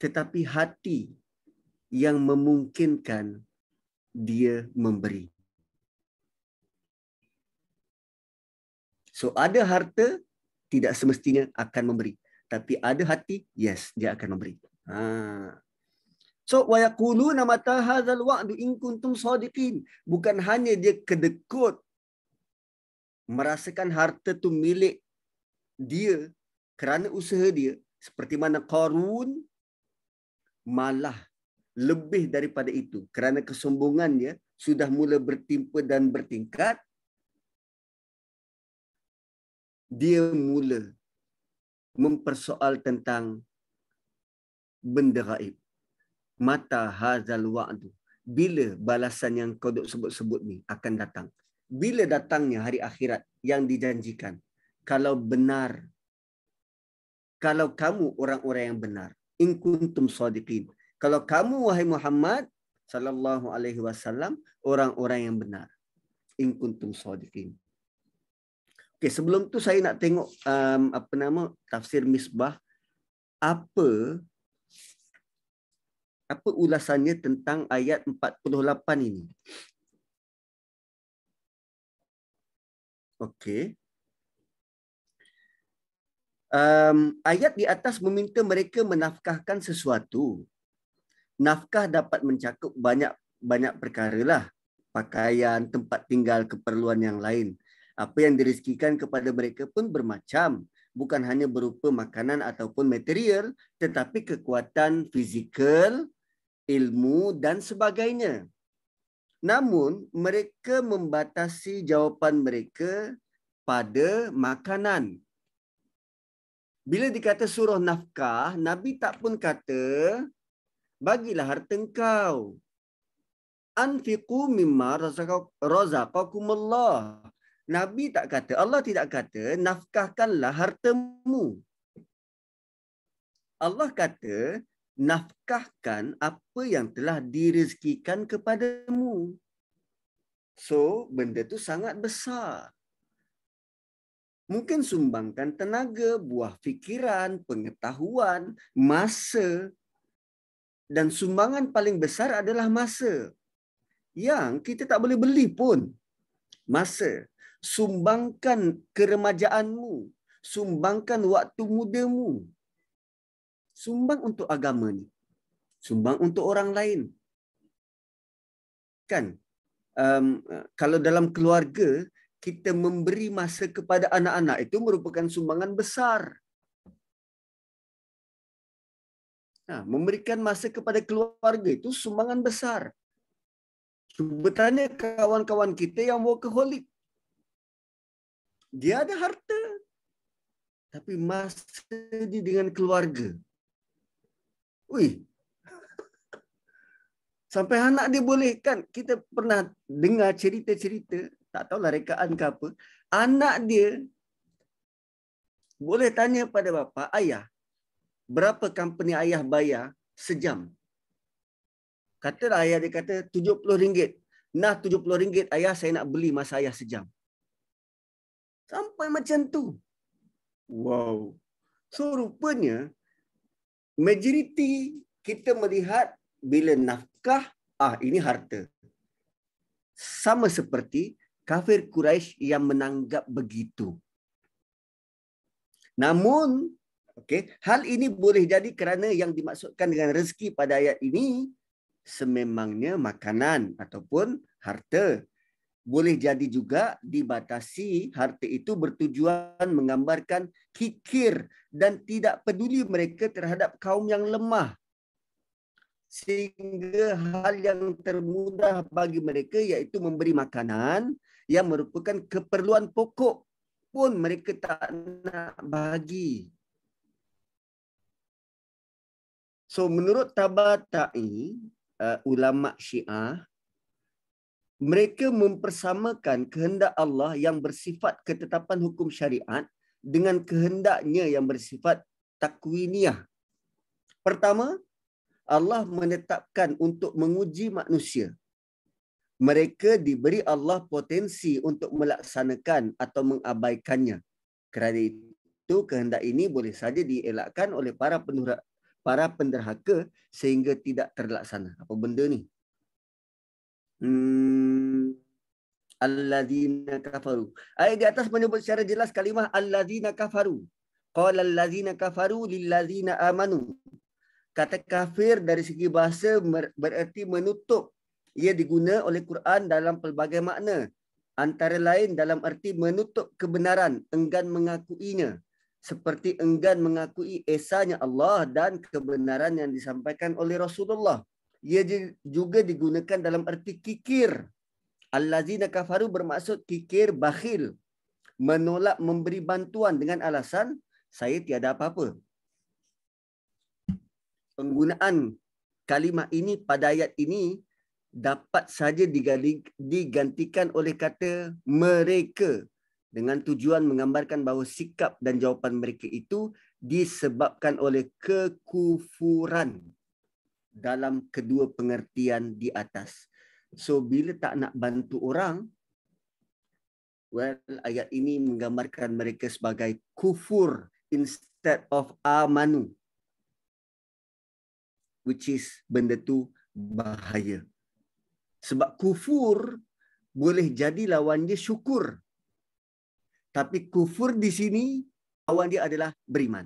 tetapi hati yang memungkinkan dia memberi so ada harta tidak semestinya akan memberi. Tapi ada hati, yes, dia akan memberi. Ha. So wa yaquluna mata hadzal wa'du in kuntum sadiqin. Bukan hanya dia kedekut merasakan harta tu milik dia kerana usaha dia seperti mana Qarun malah lebih daripada itu kerana kesombongan dia sudah mula bertimpa dan bertingkat dia mula mempersoal tentang benda gaib. Mata hazal wa'du. Bila balasan yang kau duk sebut-sebut ni akan datang? Bila datangnya hari akhirat yang dijanjikan? Kalau benar, kalau kamu orang-orang yang benar, in kuntum sadiqin. Kalau kamu wahai Muhammad sallallahu alaihi wasallam orang-orang yang benar, in kuntum sadiqin. Okey, sebelum tu saya nak tengok um, apa nama tafsir Misbah apa apa ulasannya tentang ayat 48 ini. Okey. Um, ayat di atas meminta mereka menafkahkan sesuatu. Nafkah dapat mencakup banyak banyak perkara lah. Pakaian, tempat tinggal, keperluan yang lain apa yang direzekikan kepada mereka pun bermacam bukan hanya berupa makanan ataupun material tetapi kekuatan fizikal ilmu dan sebagainya namun mereka membatasi jawapan mereka pada makanan bila dikata surah nafkah nabi tak pun kata bagilah harta engkau anfiqu mimma razaqakumullah Nabi tak kata, Allah tidak kata, nafkahkanlah hartamu. Allah kata, nafkahkan apa yang telah direzekikan kepadamu. So, benda tu sangat besar. Mungkin sumbangkan tenaga, buah fikiran, pengetahuan, masa. Dan sumbangan paling besar adalah masa. Yang kita tak boleh beli pun. Masa sumbangkan keremajaanmu, sumbangkan waktu mudamu. Sumbang untuk agama ni. Sumbang untuk orang lain. Kan? Um, kalau dalam keluarga, kita memberi masa kepada anak-anak itu merupakan sumbangan besar. Nah, ha, memberikan masa kepada keluarga itu sumbangan besar. Cuba tanya kawan-kawan kita yang workaholic dia ada harta tapi masa dia dengan keluarga ui [LAUGHS] sampai anak dia boleh kan kita pernah dengar cerita-cerita tak tahulah rekaan ke apa anak dia boleh tanya pada bapa ayah berapa company ayah bayar sejam Kata ayah dia kata RM70 nah RM70 ayah saya nak beli masa ayah sejam Sampai macam tu. Wow. So rupanya majoriti kita melihat bila nafkah ah ini harta. Sama seperti kafir Quraisy yang menanggap begitu. Namun okey, hal ini boleh jadi kerana yang dimaksudkan dengan rezeki pada ayat ini sememangnya makanan ataupun harta boleh jadi juga dibatasi harta itu bertujuan menggambarkan kikir dan tidak peduli mereka terhadap kaum yang lemah sehingga hal yang termudah bagi mereka iaitu memberi makanan yang merupakan keperluan pokok pun mereka tak nak bagi so menurut tabatai uh, ulama Syiah mereka mempersamakan kehendak Allah yang bersifat ketetapan hukum syariat dengan kehendaknya yang bersifat takwiniah. Pertama, Allah menetapkan untuk menguji manusia. Mereka diberi Allah potensi untuk melaksanakan atau mengabaikannya. Kerana itu kehendak ini boleh saja dielakkan oleh para penura, penderhaka sehingga tidak terlaksana. Apa benda ni? Hmm. alladzina kafaru. Ayat di atas menyebut secara jelas kalimah alladzina kafaru. Qala alladzina kafaru lilladzina amanu. Kata kafir dari segi bahasa bererti menutup. Ia diguna oleh Quran dalam pelbagai makna. Antara lain dalam erti menutup kebenaran, enggan mengakuinya. Seperti enggan mengakui esanya Allah dan kebenaran yang disampaikan oleh Rasulullah ia juga digunakan dalam erti kikir. Al-lazina kafaru bermaksud kikir bakhil. Menolak memberi bantuan dengan alasan saya tiada apa-apa. Penggunaan kalimah ini pada ayat ini dapat saja digantikan oleh kata mereka dengan tujuan menggambarkan bahawa sikap dan jawapan mereka itu disebabkan oleh kekufuran dalam kedua pengertian di atas. So bila tak nak bantu orang, well ayat ini menggambarkan mereka sebagai kufur instead of amanu. Which is benda tu bahaya. Sebab kufur boleh jadi lawan dia syukur. Tapi kufur di sini lawan dia adalah beriman.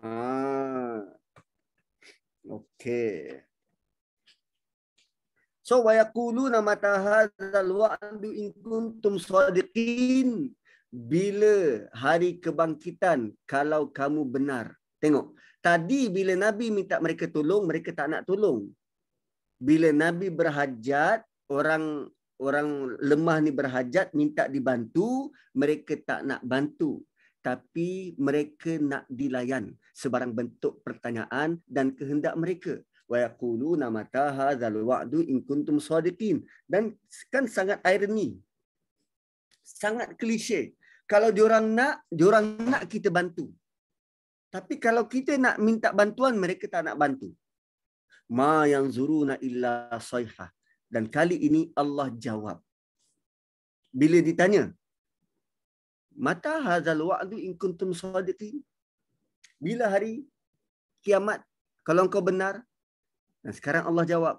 Ah. Okay. So wa yaquluna mata hadzal wa'du in kuntum sadiqin bila hari kebangkitan kalau kamu benar. Tengok. Tadi bila Nabi minta mereka tolong, mereka tak nak tolong. Bila Nabi berhajat, orang orang lemah ni berhajat minta dibantu, mereka tak nak bantu tapi mereka nak dilayan sebarang bentuk pertanyaan dan kehendak mereka wa yaqulu namata hadzal wa'du in kuntum sadiqin dan kan sangat irony sangat klise kalau diorang nak diorang nak kita bantu tapi kalau kita nak minta bantuan mereka tak nak bantu ma yang zuruna illa sayha dan kali ini Allah jawab bila ditanya mata hazal waqtu in kuntum sadiqin bila hari kiamat kalau engkau benar dan sekarang Allah jawab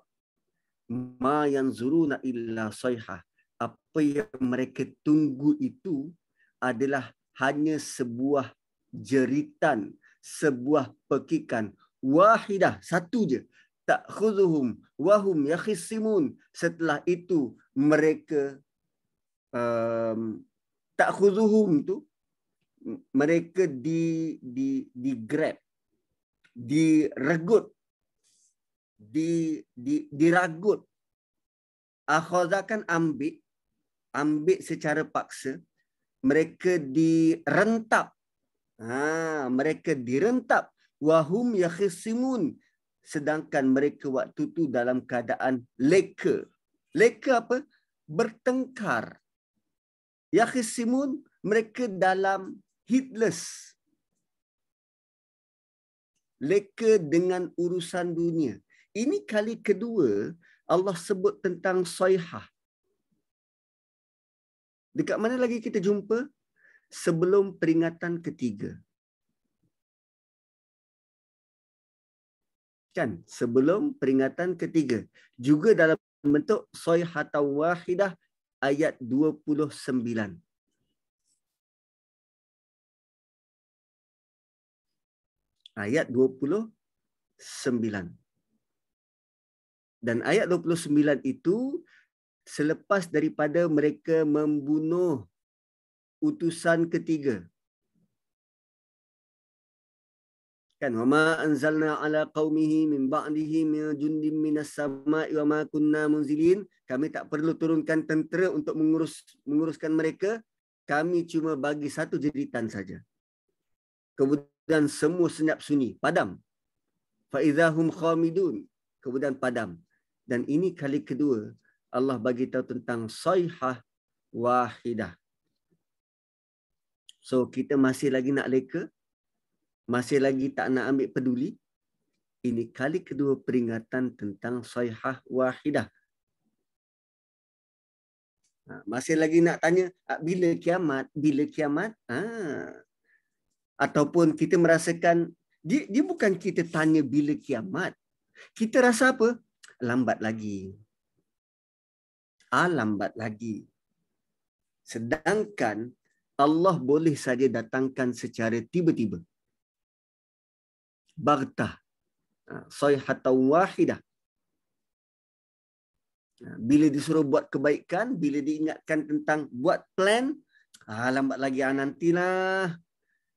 ma yanzuruna illa sayha apa yang mereka tunggu itu adalah hanya sebuah jeritan sebuah pekikan wahidah satu je tak khuzuhum wahum yakhisimun setelah itu mereka um, tak takhuzuhum tu mereka di di di grab diregut di di diragut akhazakan ambil ambil secara paksa mereka direntap ha mereka direntap wahum yakhisimun sedangkan mereka waktu tu dalam keadaan leka leka apa bertengkar Yakhisimun mereka dalam heedless. Leka dengan urusan dunia. Ini kali kedua Allah sebut tentang soihah. Dekat mana lagi kita jumpa? Sebelum peringatan ketiga. Kan? Sebelum peringatan ketiga. Juga dalam bentuk soihatan wahidah ayat 29. Ayat 29. Dan ayat 29 itu selepas daripada mereka membunuh utusan ketiga kan wama anzalna ala qaumihi min ba'dihi min jundim minas sama'i wama kunna munzilin kami tak perlu turunkan tentera untuk mengurus menguruskan mereka kami cuma bagi satu jeritan saja kemudian semua senyap sunyi padam fa idzahum khamidun kemudian padam dan ini kali kedua Allah bagi tahu tentang sayhah wahidah so kita masih lagi nak leka masih lagi tak nak ambil peduli ini kali kedua peringatan tentang sayhah wahidah ha, masih lagi nak tanya ah, bila kiamat bila kiamat ha. ataupun kita merasakan dia, dia bukan kita tanya bila kiamat kita rasa apa lambat lagi ah lambat lagi sedangkan Allah boleh saja datangkan secara tiba-tiba bagta ha, soihatan wahidah ha, bila disuruh buat kebaikan bila diingatkan tentang buat plan ah, lambat lagi ah, nantilah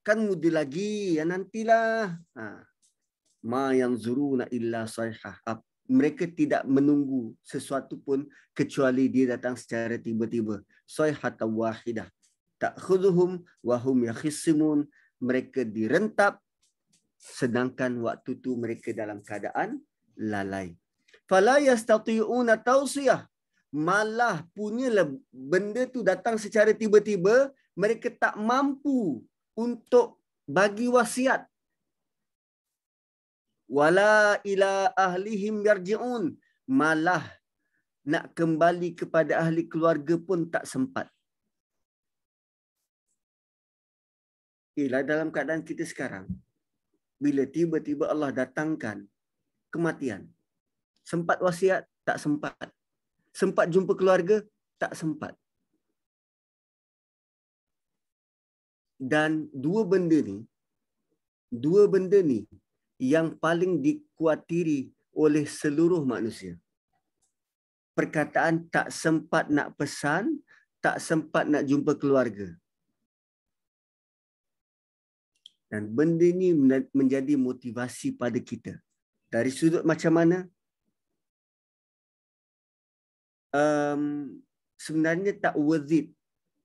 kan mudi lagi ya ah, nantilah ah. ma yang zuruna illa soihah ah, mereka tidak menunggu sesuatu pun kecuali dia datang secara tiba-tiba soihatan wahidah takhuduhum wahum yakhisimun mereka direntap sedangkan waktu tu mereka dalam keadaan lalai fala yastati'una tawsiyah malah punya benda tu datang secara tiba-tiba mereka tak mampu untuk bagi wasiat wala ila ahlihim yarji'un malah nak kembali kepada ahli keluarga pun tak sempat ila dalam keadaan kita sekarang bila tiba-tiba Allah datangkan kematian. Sempat wasiat, tak sempat. Sempat jumpa keluarga, tak sempat. Dan dua benda ni, dua benda ni yang paling dikuatiri oleh seluruh manusia. Perkataan tak sempat nak pesan, tak sempat nak jumpa keluarga. Dan benda ni menjadi motivasi pada kita. Dari sudut macam mana? Um, sebenarnya tak worth it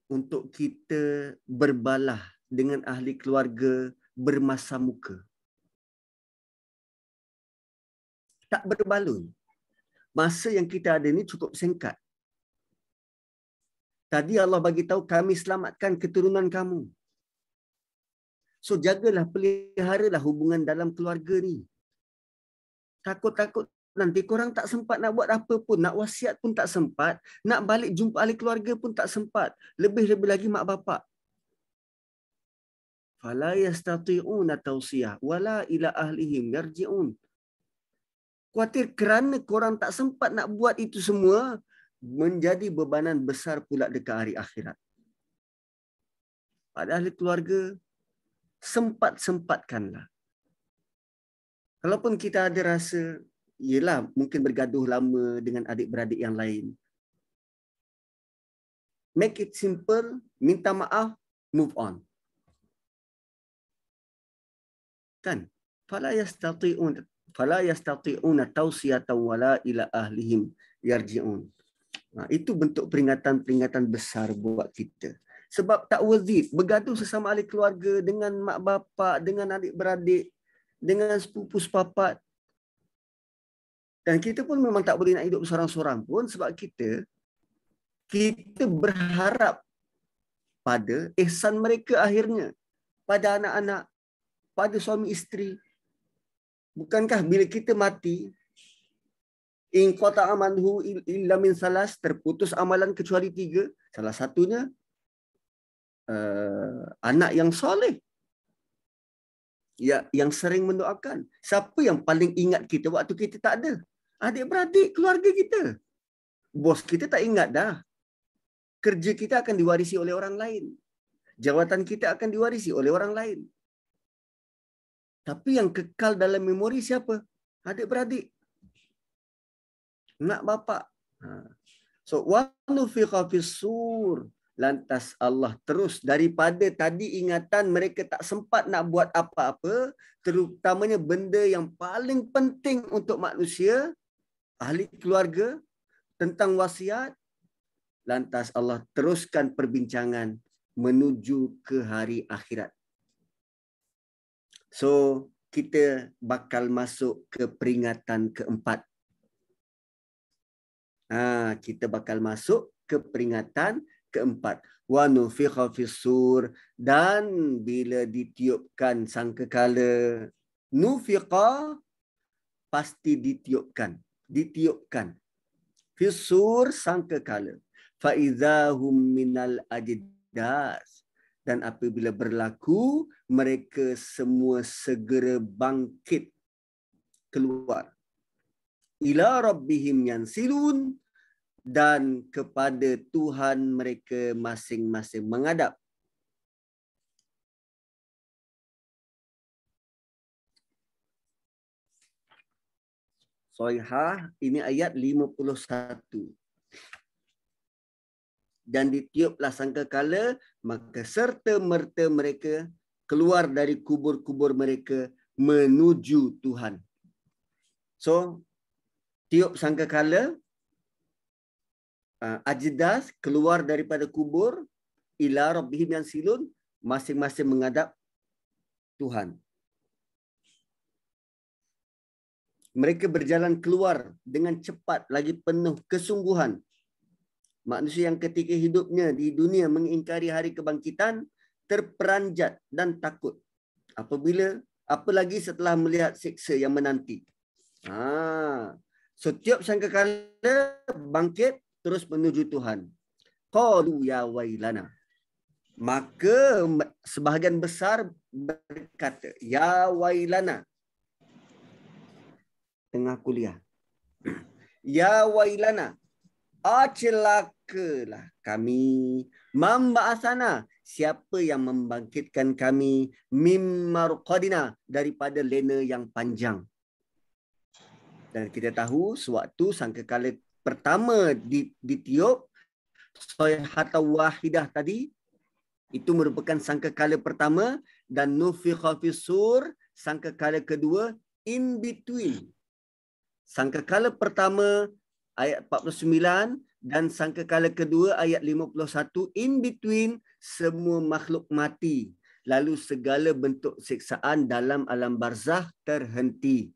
untuk kita berbalah dengan ahli keluarga bermasa muka. Tak berbaloi. Masa yang kita ada ni cukup singkat. Tadi Allah bagi tahu kami selamatkan keturunan kamu. So jagalah, peliharalah hubungan dalam keluarga ni. Takut-takut nanti korang tak sempat nak buat apa pun. Nak wasiat pun tak sempat. Nak balik jumpa ahli keluarga pun tak sempat. Lebih-lebih lagi mak bapak. Fala yastati'una tausiyah. Wala ila ahlihim yarji'un. Kuatir kerana korang tak sempat nak buat itu semua, menjadi bebanan besar pula dekat hari akhirat. Pada ahli keluarga, sempat-sempatkanlah. walaupun kita ada rasa, yelah mungkin bergaduh lama dengan adik-beradik yang lain. Make it simple, minta maaf, move on. Kan? Fala yastati'un fala yastati'un tawsiyatan wala ila ahlihim yarji'un. Ha, itu bentuk peringatan-peringatan besar buat kita sebab tak worth it bergaduh sesama ahli keluarga dengan mak bapak dengan adik beradik dengan sepupu sepapat dan kita pun memang tak boleh nak hidup seorang-seorang pun sebab kita kita berharap pada ihsan mereka akhirnya pada anak-anak pada suami isteri bukankah bila kita mati in qata amanhu illa min salas terputus amalan kecuali tiga salah satunya uh, anak yang soleh ya yang sering mendoakan siapa yang paling ingat kita waktu kita tak ada adik beradik keluarga kita bos kita tak ingat dah kerja kita akan diwarisi oleh orang lain jawatan kita akan diwarisi oleh orang lain tapi yang kekal dalam memori siapa adik beradik nak bapak ha. so wa nufiqa fis sur lantas Allah terus daripada tadi ingatan mereka tak sempat nak buat apa-apa terutamanya benda yang paling penting untuk manusia ahli keluarga tentang wasiat lantas Allah teruskan perbincangan menuju ke hari akhirat so kita bakal masuk ke peringatan keempat ha kita bakal masuk ke peringatan keempat wa nufikha fis-sur dan bila ditiupkan sangkakala nufiqa pasti ditiupkan ditiupkan fis-sur sangkakala fa idzahum minal ajdas dan apabila berlaku mereka semua segera bangkit keluar ila rabbihim yansilun dan kepada Tuhan mereka masing-masing menghadap. Soiha, ini ayat 51. Dan ditiuplah sangkakala, maka serta-merta mereka keluar dari kubur-kubur mereka menuju Tuhan. So, tiup sangkakala, Ah, Ajidas keluar daripada kubur ila rabbihim silun masing-masing menghadap Tuhan. Mereka berjalan keluar dengan cepat lagi penuh kesungguhan. Manusia yang ketika hidupnya di dunia mengingkari hari kebangkitan terperanjat dan takut. Apabila apalagi setelah melihat siksa yang menanti. Ha. Setiap sangkakala bangkit terus menuju Tuhan. Qalu ya wailana. Maka sebahagian besar berkata, ya wailana. Tengah kuliah. [CLEARS THROAT] Ya wailana. Acelakalah kami. mamba asana Siapa yang membangkitkan kami. Mimmarqadina. Daripada lena yang panjang. Dan kita tahu sewaktu sangkakala pertama di ditiup soihata wahidah tadi itu merupakan sangka sangkakala pertama dan nufi nufikha sangka sangkakala kedua in between sangka sangkakala pertama ayat 49 dan sangka sangkakala kedua ayat 51 in between semua makhluk mati lalu segala bentuk siksaan dalam alam barzah terhenti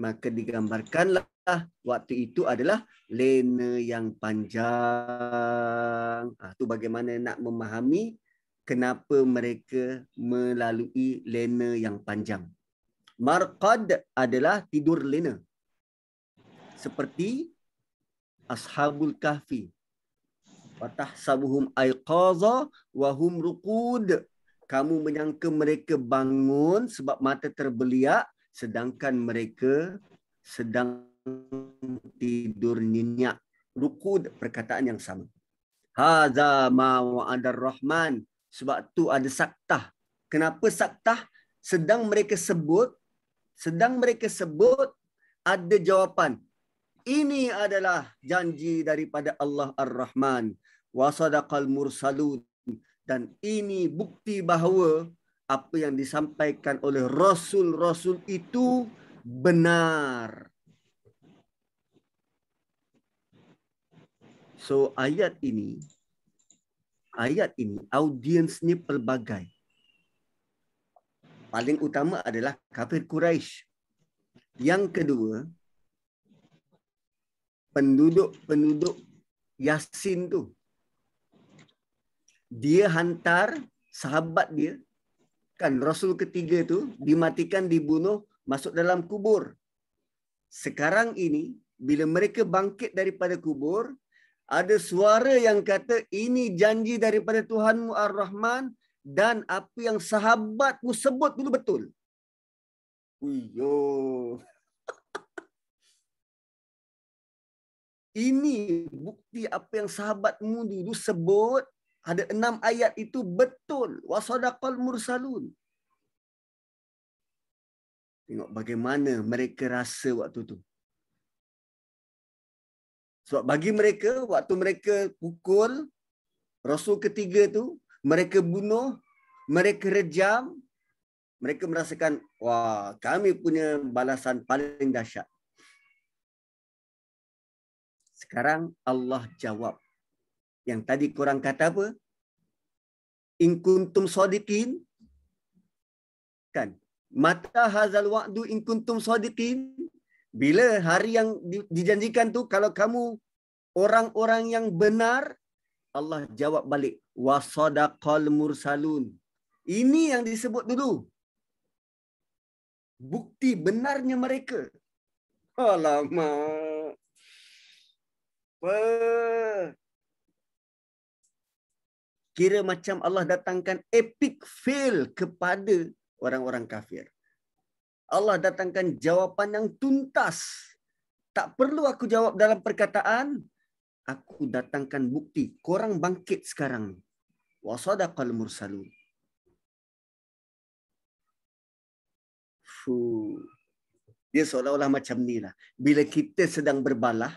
maka digambarkanlah adalah waktu itu adalah lena yang panjang. Ah tu bagaimana nak memahami kenapa mereka melalui lena yang panjang. Marqad adalah tidur lena. Seperti Ashabul Kahfi. Watah sabuhum aiqaza wahum rukud. Kamu menyangka mereka bangun sebab mata terbeliak sedangkan mereka sedang tidur nyenyak. Ruku perkataan yang sama. Haza ma wa'ad rahman Sebab tu ada saktah. Kenapa saktah? Sedang mereka sebut, sedang mereka sebut ada jawapan. Ini adalah janji daripada Allah Ar-Rahman. Wasadaqal mursalun. Dan ini bukti bahawa apa yang disampaikan oleh Rasul-Rasul itu benar. So ayat ini ayat ini audiensnya pelbagai. Paling utama adalah kafir Quraisy. Yang kedua penduduk-penduduk Yasin tu. Dia hantar sahabat dia kan rasul ketiga tu dimatikan dibunuh masuk dalam kubur. Sekarang ini bila mereka bangkit daripada kubur, ada suara yang kata ini janji daripada Tuhanmu Ar-Rahman dan apa yang sahabatmu sebut dulu betul. Uyo. [LAUGHS] ini bukti apa yang sahabatmu dulu sebut ada enam ayat itu betul. Wasadaqal mursalun. Tengok bagaimana mereka rasa waktu itu. Sebab bagi mereka, waktu mereka pukul Rasul ketiga tu, mereka bunuh, mereka rejam, mereka merasakan, wah, kami punya balasan paling dahsyat. Sekarang Allah jawab. Yang tadi korang kata apa? In kuntum sadiqin. Kan? Mata hazal wa'du in kuntum sadiqin bila hari yang dijanjikan tu kalau kamu orang-orang yang benar Allah jawab balik wasadaqal mursalun ini yang disebut dulu bukti benarnya mereka alamak kira macam Allah datangkan epic fail kepada orang-orang kafir Allah datangkan jawapan yang tuntas. Tak perlu aku jawab dalam perkataan, aku datangkan bukti. Korang bangkit sekarang ni. Wa sadaqal mursalun. Dia seolah-olah macam ni lah. Bila kita sedang berbalah,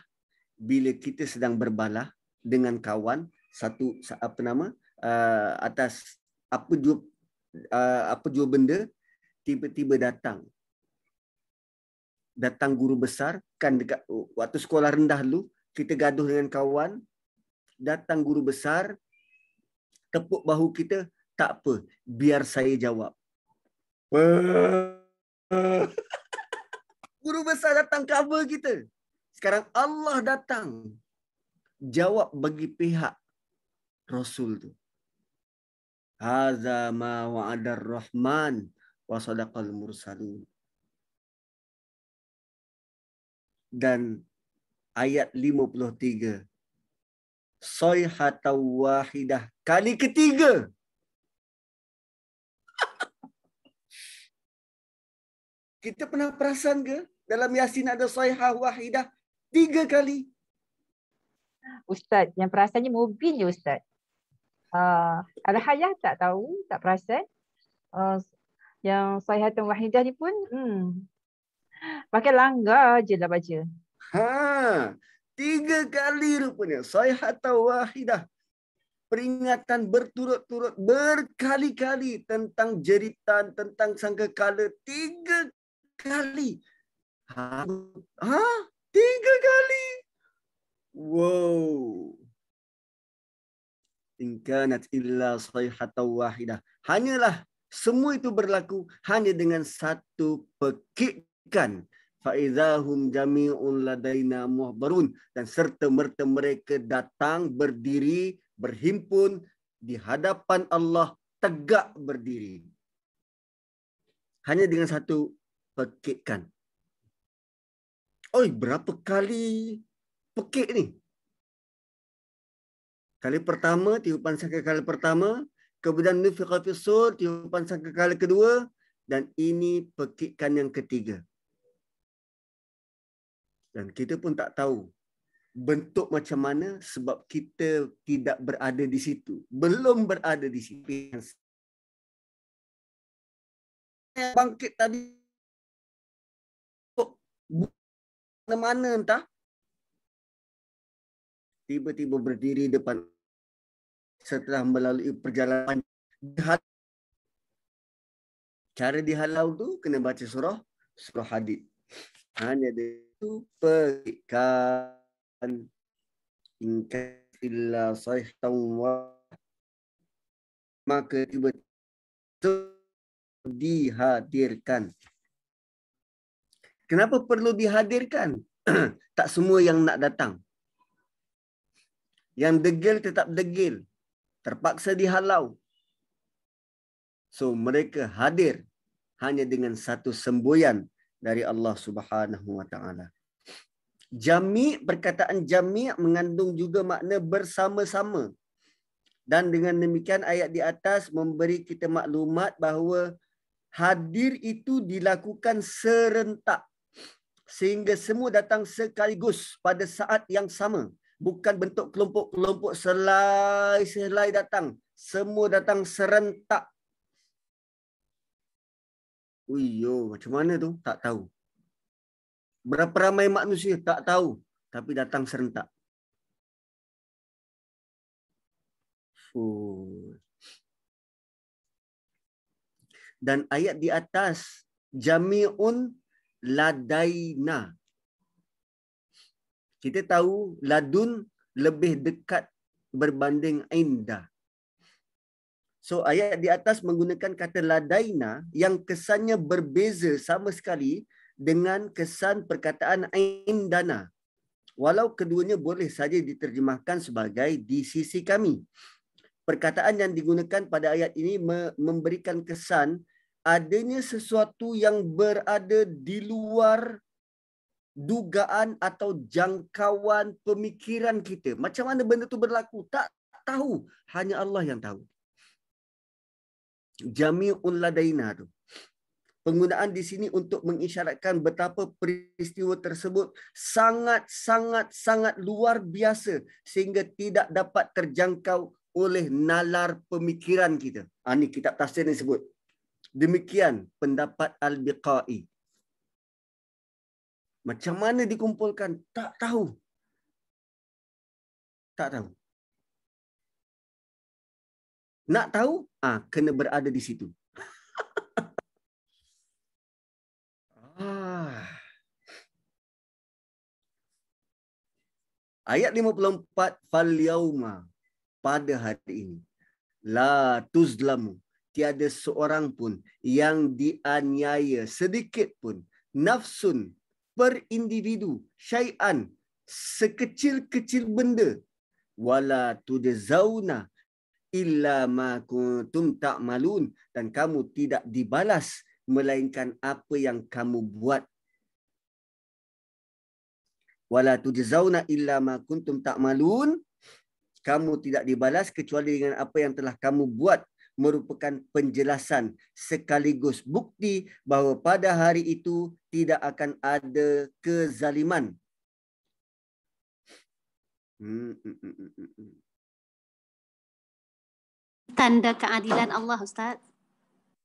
bila kita sedang berbalah dengan kawan, satu apa nama, uh, atas apa jua, uh, apa jua benda, tiba-tiba datang datang guru besar kan dekat waktu sekolah rendah dulu kita gaduh dengan kawan datang guru besar tepuk bahu kita tak apa biar saya jawab [LAUGHS] guru besar datang cover kita sekarang Allah datang jawab bagi pihak rasul tu hadza ma ar-rahman wa sadaqal mursalin dan ayat 53. Soihatau wahidah kali ketiga. [LAUGHS] Kita pernah perasan ke dalam Yasin ada soiha wahidah tiga kali? Ustaz, yang perasannya mobil je Ustaz. Uh, ada hayah tak tahu, tak perasan. Uh, yang soihatan wahidah ni pun hmm, Pakai langgar je dah baca. Ha, tiga kali rupanya. Sayhatah wahidah. Peringatan berturut-turut berkali-kali tentang jeritan, tentang sangkakala. Tiga kali. Ha? ha? Tiga kali. Wow. Tingkanat illa sayhatah wahidah. Hanyalah semua itu berlaku hanya dengan satu pekik kan faizahum jami'un ladaina muhbarun dan serta merta mereka datang berdiri berhimpun di hadapan Allah tegak berdiri hanya dengan satu pekikkan oi berapa kali pekik ni kali pertama tiupan sangka kali pertama kemudian nufiqa fisur tiupan sangka kali kedua dan ini pekikkan yang ketiga dan kita pun tak tahu bentuk macam mana sebab kita tidak berada di situ belum berada di situ bangkit tadi oh, mana mana entah tiba-tiba berdiri depan setelah melalui perjalanan cara dihalau tu kena baca surah surah hadid hanya dia itu perikan ingka illa sahihtan wa maka tiba dihadirkan. Kenapa perlu dihadirkan? [CLEARS THROAT] tak semua yang nak datang. Yang degil tetap degil. Terpaksa dihalau. So mereka hadir hanya dengan satu semboyan dari Allah Subhanahu wa taala. Jami' perkataan jami' mengandung juga makna bersama-sama. Dan dengan demikian ayat di atas memberi kita maklumat bahawa hadir itu dilakukan serentak sehingga semua datang sekaligus pada saat yang sama bukan bentuk kelompok-kelompok selai-selai datang semua datang serentak Uyo, macam mana tu? Tak tahu. Berapa ramai manusia? Tak tahu. Tapi datang serentak. Uh. Dan ayat di atas, Jami'un ladaina. Kita tahu ladun lebih dekat berbanding indah. So ayat di atas menggunakan kata ladaina yang kesannya berbeza sama sekali dengan kesan perkataan indana. Walau keduanya boleh saja diterjemahkan sebagai di sisi kami. Perkataan yang digunakan pada ayat ini memberikan kesan adanya sesuatu yang berada di luar dugaan atau jangkauan pemikiran kita. Macam mana benda itu berlaku? Tak tahu. Hanya Allah yang tahu. Jamiul ladaina tu. Penggunaan di sini untuk mengisyaratkan betapa peristiwa tersebut sangat-sangat-sangat luar biasa sehingga tidak dapat terjangkau oleh nalar pemikiran kita. Ha, ini kitab tafsir ini sebut. Demikian pendapat Al-Biqai. Macam mana dikumpulkan? Tak tahu. Tak tahu. Nak tahu? Ah, kena berada di situ. Ah. Ayat 54 fal yauma pada hari ini la tuzlamu tiada seorang pun yang dianiaya sedikit pun nafsun per individu syai'an sekecil-kecil benda wala tudzauna illa ma kuntum ta'malun dan kamu tidak dibalas melainkan apa yang kamu buat wala tujzauna illa ma kuntum ta'malun kamu tidak dibalas kecuali dengan apa yang telah kamu buat merupakan penjelasan sekaligus bukti bahawa pada hari itu tidak akan ada kezaliman hmm, hmm, hmm, tanda keadilan Allah ustaz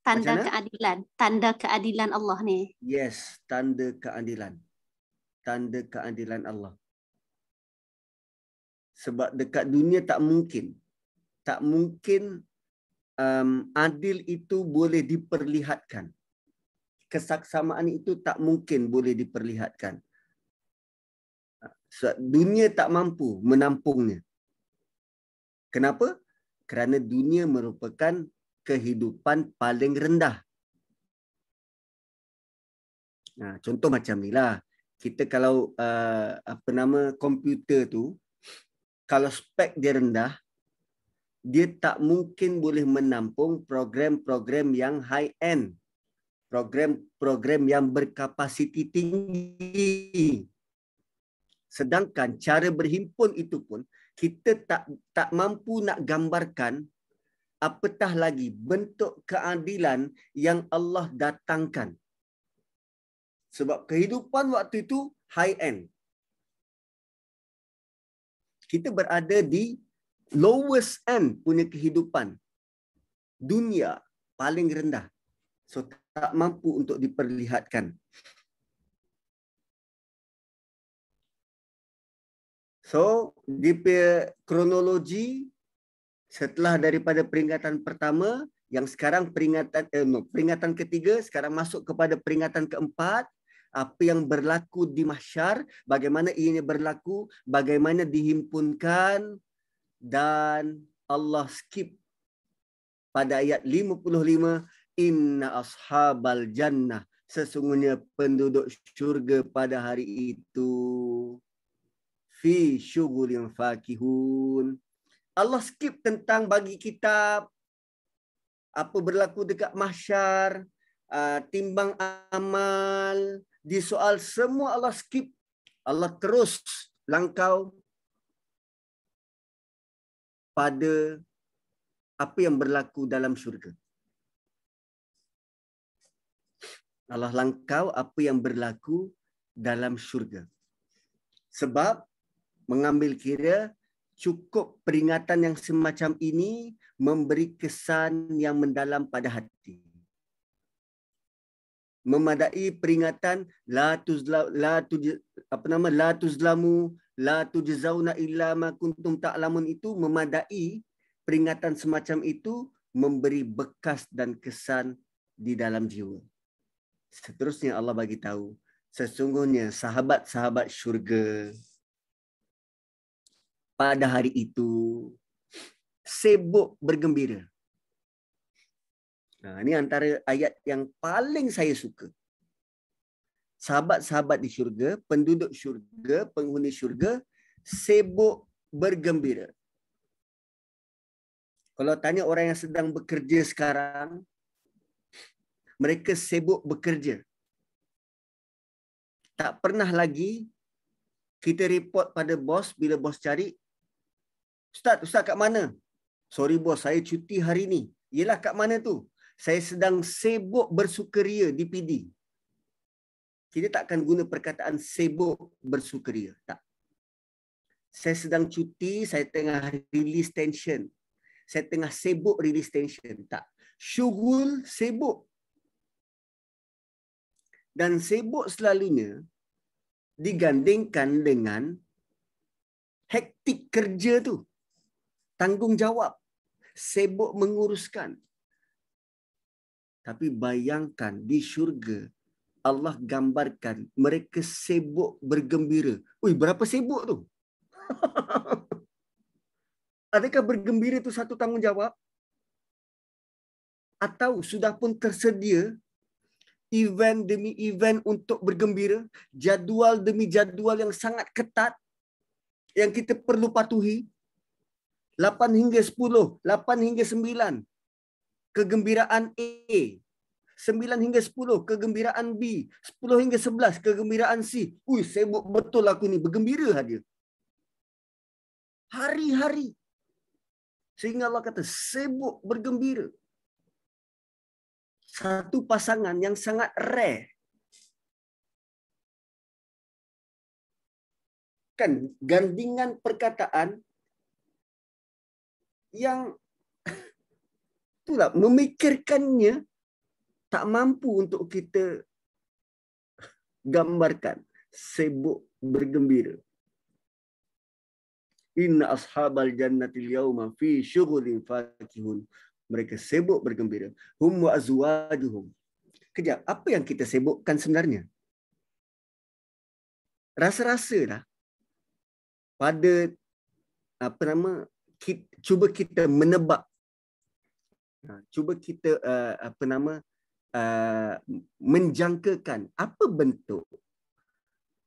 tanda keadilan tanda keadilan Allah ni yes tanda keadilan tanda keadilan Allah sebab dekat dunia tak mungkin tak mungkin um, adil itu boleh diperlihatkan kesaksamaan itu tak mungkin boleh diperlihatkan sebab dunia tak mampu menampungnya kenapa kerana dunia merupakan kehidupan paling rendah. Nah, ha, contoh macam ni lah. Kita kalau uh, apa nama komputer tu, kalau spek dia rendah, dia tak mungkin boleh menampung program-program yang high end, program-program yang berkapasiti tinggi. Sedangkan cara berhimpun itu pun kita tak tak mampu nak gambarkan apatah lagi bentuk keadilan yang Allah datangkan. Sebab kehidupan waktu itu high end. Kita berada di lowest end punya kehidupan. Dunia paling rendah. So tak mampu untuk diperlihatkan. So, di kronologi setelah daripada peringatan pertama yang sekarang peringatan eh, no, peringatan ketiga sekarang masuk kepada peringatan keempat apa yang berlaku di mahsyar bagaimana ianya berlaku bagaimana dihimpunkan dan Allah skip pada ayat 55 inna ashabal jannah sesungguhnya penduduk syurga pada hari itu fi syughulin fakihun Allah skip tentang bagi kitab apa berlaku dekat mahsyar ah, timbang amal di soal semua Allah skip Allah terus langkau pada apa yang berlaku dalam syurga Allah langkau apa yang berlaku dalam syurga sebab mengambil kira cukup peringatan yang semacam ini memberi kesan yang mendalam pada hati. Memadai peringatan la tuzla la tu apa nama la tuzlamu la tujzauna illa ma kuntum ta'lamun itu memadai peringatan semacam itu memberi bekas dan kesan di dalam jiwa. Seterusnya Allah bagi tahu sesungguhnya sahabat-sahabat syurga pada hari itu sibuk bergembira. Nah, ha, ini antara ayat yang paling saya suka. Sahabat-sahabat di syurga, penduduk syurga, penghuni syurga, sibuk bergembira. Kalau tanya orang yang sedang bekerja sekarang, mereka sibuk bekerja. Tak pernah lagi kita report pada bos bila bos cari Ustaz, Ustaz kat mana? Sorry bos, saya cuti hari ni. Yelah kat mana tu? Saya sedang sibuk bersukaria di PD. Kita takkan guna perkataan sibuk bersukaria. Tak. Saya sedang cuti, saya tengah release tension. Saya tengah sibuk release tension. Tak. Syugul sibuk. Dan sibuk selalunya digandingkan dengan hektik kerja tu tanggungjawab, sibuk menguruskan. Tapi bayangkan di syurga, Allah gambarkan mereka sibuk bergembira. Ui, berapa sibuk tu? [LAUGHS] Adakah bergembira itu satu tanggungjawab? Atau sudah pun tersedia event demi event untuk bergembira, jadual demi jadual yang sangat ketat yang kita perlu patuhi, 8 hingga 10, 8 hingga 9, kegembiraan A. 9 hingga 10, kegembiraan B. 10 hingga 11, kegembiraan C. Ui, sibuk betul aku ni. Bergembira dia. Hari-hari. Sehingga Allah kata, sibuk bergembira. Satu pasangan yang sangat rare. Kan, gandingan perkataan yang [LAUGHS] itulah memikirkannya tak mampu untuk kita gambarkan sibuk bergembira inna ashabal jannati yawma fi shughulin fatihun. mereka sibuk bergembira hum wa azwajuhum kejap apa yang kita sibukkan sebenarnya rasa-rasalah pada apa nama kita, cuba kita menebak ha, cuba kita uh, apa nama uh, menjangkakan apa bentuk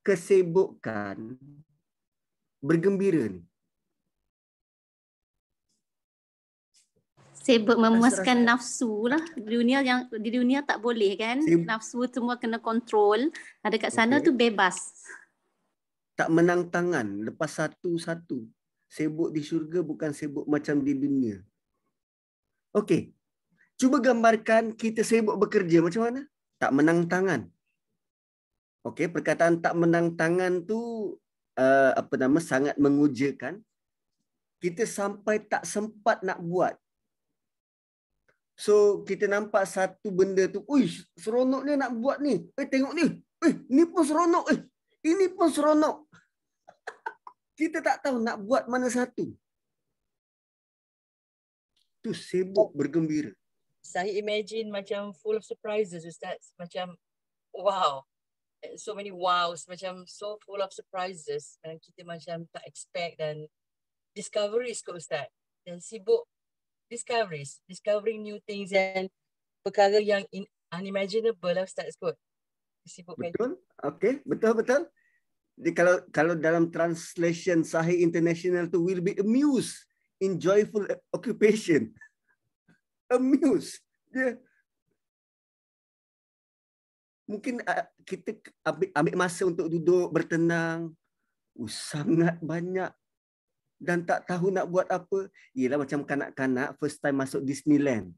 kesibukan bergembira ni Sebab memuaskan nafsu lah di dunia yang di dunia tak boleh kan sibuk. nafsu semua kena kontrol ada kat sana okay. tu bebas tak menang tangan lepas satu-satu sibuk di syurga bukan sibuk macam di dunia. Okey. Cuba gambarkan kita sibuk bekerja macam mana? Tak menang tangan. Okey, perkataan tak menang tangan tu uh, apa nama sangat mengujakan. Kita sampai tak sempat nak buat. So, kita nampak satu benda tu, ui, seronoknya nak buat ni. Eh, tengok ni. Eh, ni pun seronok. Eh, ini pun seronok kita tak tahu nak buat mana satu. Tu sibuk bergembira. Saya imagine macam full of surprises Ustaz. Macam wow. So many wows. Macam so full of surprises. Dan kita macam tak expect dan discoveries kot Ustaz. Dan sibuk discoveries. Discovering new things and perkara yang in, unimaginable lah Ustaz kot. Sibukkan. Betul. Okay. Betul-betul kalau kalau dalam translation sahih international tu will be amused in joyful occupation amused yeah. mungkin ah, kita ambil, ambil masa untuk duduk bertenang oh, sangat banyak dan tak tahu nak buat apa ialah macam kanak-kanak first time masuk Disneyland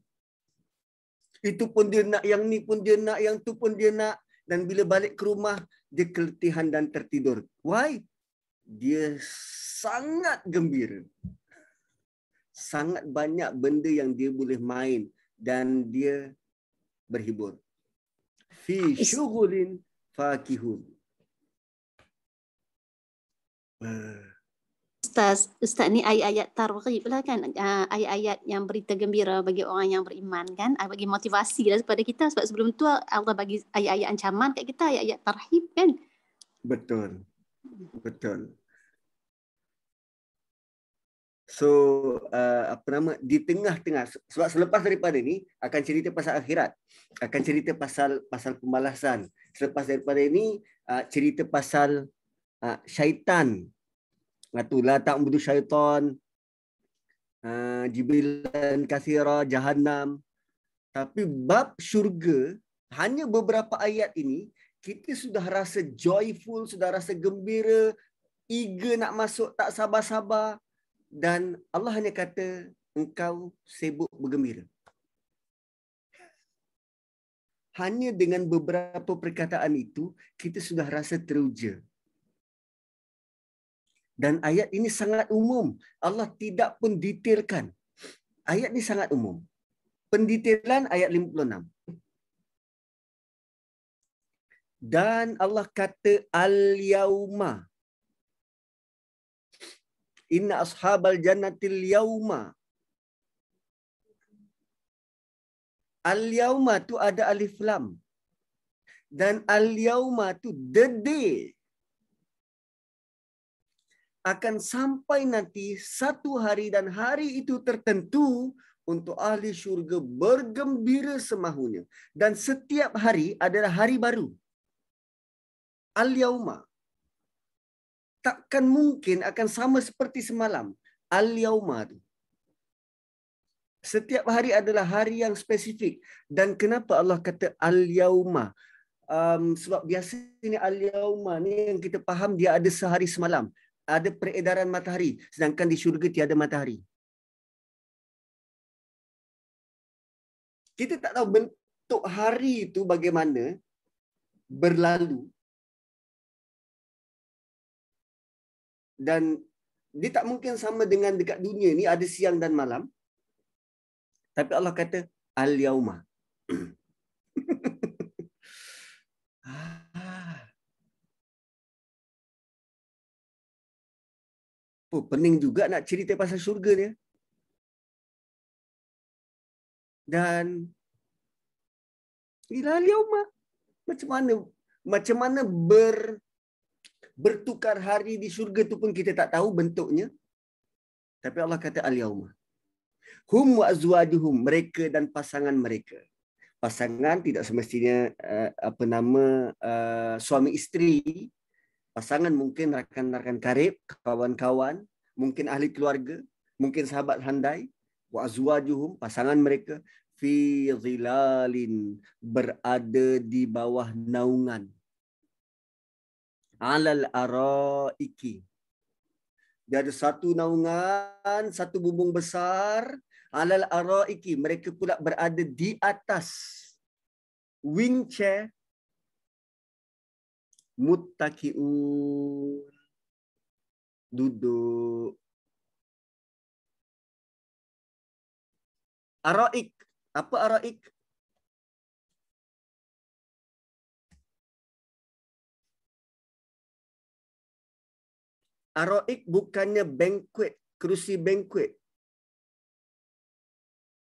itu pun dia nak yang ni pun dia nak yang tu pun dia nak dan bila balik ke rumah dia keletihan dan tertidur. Why? Dia sangat gembira. Sangat banyak benda yang dia boleh main dan dia berhibur. Fi syughulin fakihun. Ustaz, Ustaz ni ayat-ayat targhib lah kan ah, Ayat-ayat yang berita gembira bagi orang yang beriman kan uh, Bagi motivasi lah kepada kita Sebab sebelum tu Allah bagi ayat-ayat ancaman kat kita Ayat-ayat tarhib kan Betul hmm. Betul So uh, apa nama di tengah-tengah sebab selepas daripada ni akan cerita pasal akhirat akan cerita pasal pasal pembalasan selepas daripada ini uh, cerita pasal uh, syaitan Ngatu la tak butuh syaitan. Uh, ha, jibilan kasira jahanam. Tapi bab syurga hanya beberapa ayat ini kita sudah rasa joyful, sudah rasa gembira, eager nak masuk, tak sabar-sabar. Dan Allah hanya kata, engkau sibuk bergembira. Hanya dengan beberapa perkataan itu, kita sudah rasa teruja dan ayat ini sangat umum. Allah tidak pun detailkan. Ayat ini sangat umum. Pendetailan ayat 56. Dan Allah kata al-yauma. Inna ashabal jannatil yauma. Al-yauma tu ada alif lam. Dan al-yauma tu the day akan sampai nanti satu hari dan hari itu tertentu untuk ahli syurga bergembira semahunya. Dan setiap hari adalah hari baru. Al-Yawma. Takkan mungkin akan sama seperti semalam. Al-Yawma itu. Setiap hari adalah hari yang spesifik. Dan kenapa Allah kata Al-Yawma? Um, sebab biasanya Al-Yawma ni yang kita faham dia ada sehari semalam ada peredaran matahari sedangkan di syurga tiada matahari. Kita tak tahu bentuk hari itu bagaimana berlalu. Dan dia tak mungkin sama dengan dekat dunia ni ada siang dan malam. Tapi Allah kata al-yauma. [CLEARS THROAT] Ah. Oh, pening juga nak cerita pasal syurga dia. Dan ilah liuma. Macam mana macam mana ber bertukar hari di syurga tu pun kita tak tahu bentuknya. Tapi Allah kata al-yauma. Hum wa azwajuhum, mereka dan pasangan mereka. Pasangan tidak semestinya uh, apa nama uh, suami isteri pasangan mungkin rakan-rakan karib, kawan-kawan, mungkin ahli keluarga, mungkin sahabat handai, wa azwajuhum, pasangan mereka fi zilalin berada di bawah naungan. Alal araiki. Dia ada satu naungan, satu bumbung besar. Alal araiki. Mereka pula berada di atas wing chair Mutakiun duduk araik apa araik Aroik bukannya banquet, kerusi banquet.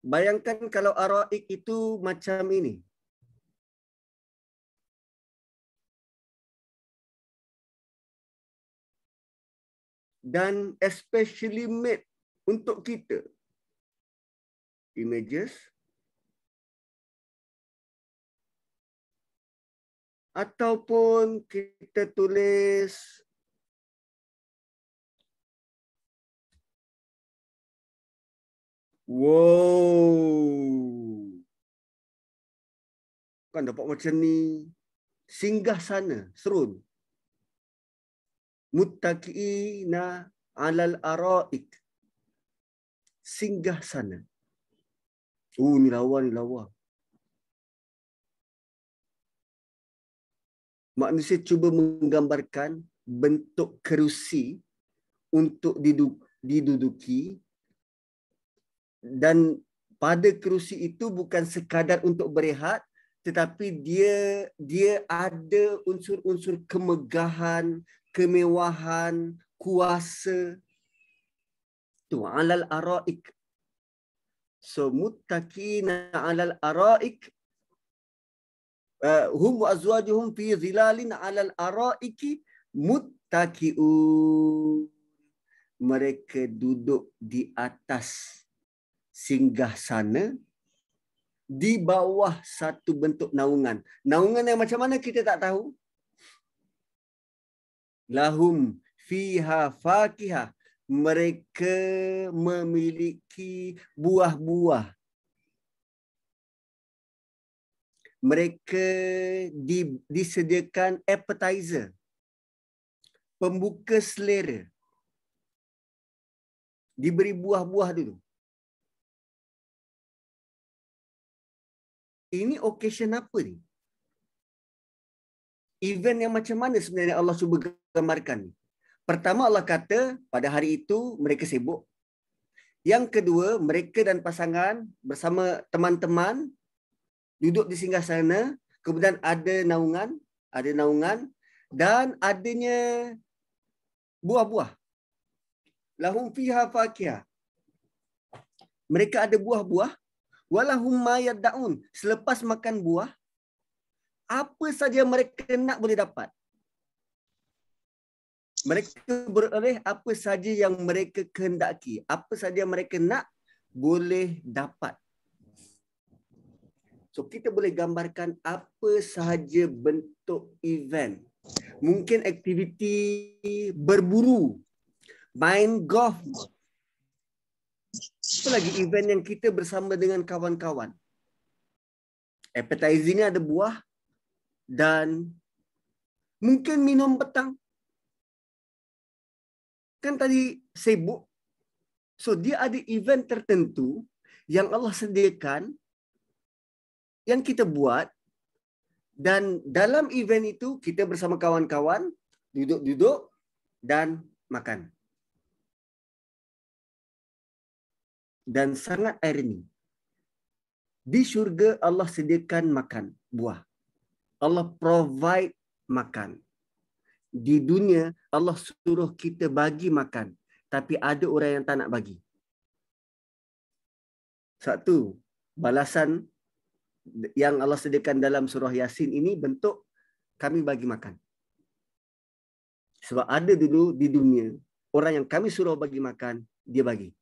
Bayangkan kalau aroik itu macam ini. dan especially made untuk kita. Images ataupun kita tulis Wow. Kan dapat macam ni. Singgah sana, serun muttaqina alal araik singgah sana uh ni lawa ni lawa manusia cuba menggambarkan bentuk kerusi untuk diduduki dan pada kerusi itu bukan sekadar untuk berehat tetapi dia dia ada unsur-unsur kemegahan kemewahan, kuasa. Tu alal araik. So muttaqina alal araik. Eh, hum azwajuhum fi zilalin alal araiki muttaqiun. Mereka duduk di atas singgah sana di bawah satu bentuk naungan. Naungan yang macam mana kita tak tahu lahum fiha fakiha mereka memiliki buah-buah mereka di, disediakan appetizer pembuka selera diberi buah-buah dulu ini occasion apa ni event yang macam mana sebenarnya Allah cuba gambarkan. Pertama Allah kata pada hari itu mereka sibuk. Yang kedua mereka dan pasangan bersama teman-teman duduk di singgah sana. Kemudian ada naungan, ada naungan dan adanya buah-buah. Lahum fiha fakia. Mereka ada buah-buah. Walahum mayat daun. Selepas makan buah, apa saja mereka nak boleh dapat mereka beroleh apa saja yang mereka kehendaki apa saja yang mereka nak boleh dapat so kita boleh gambarkan apa sahaja bentuk event mungkin aktiviti berburu main golf apa lagi event yang kita bersama dengan kawan-kawan appetizing ada buah dan mungkin minum petang kan tadi sibuk. So dia ada event tertentu yang Allah sediakan yang kita buat dan dalam event itu kita bersama kawan-kawan duduk-duduk dan makan. Dan sangat irony. Di syurga Allah sediakan makan buah. Allah provide makan di dunia Allah suruh kita bagi makan tapi ada orang yang tak nak bagi. Satu, balasan yang Allah sediakan dalam surah Yasin ini bentuk kami bagi makan. Sebab ada dulu di dunia orang yang kami suruh bagi makan, dia bagi.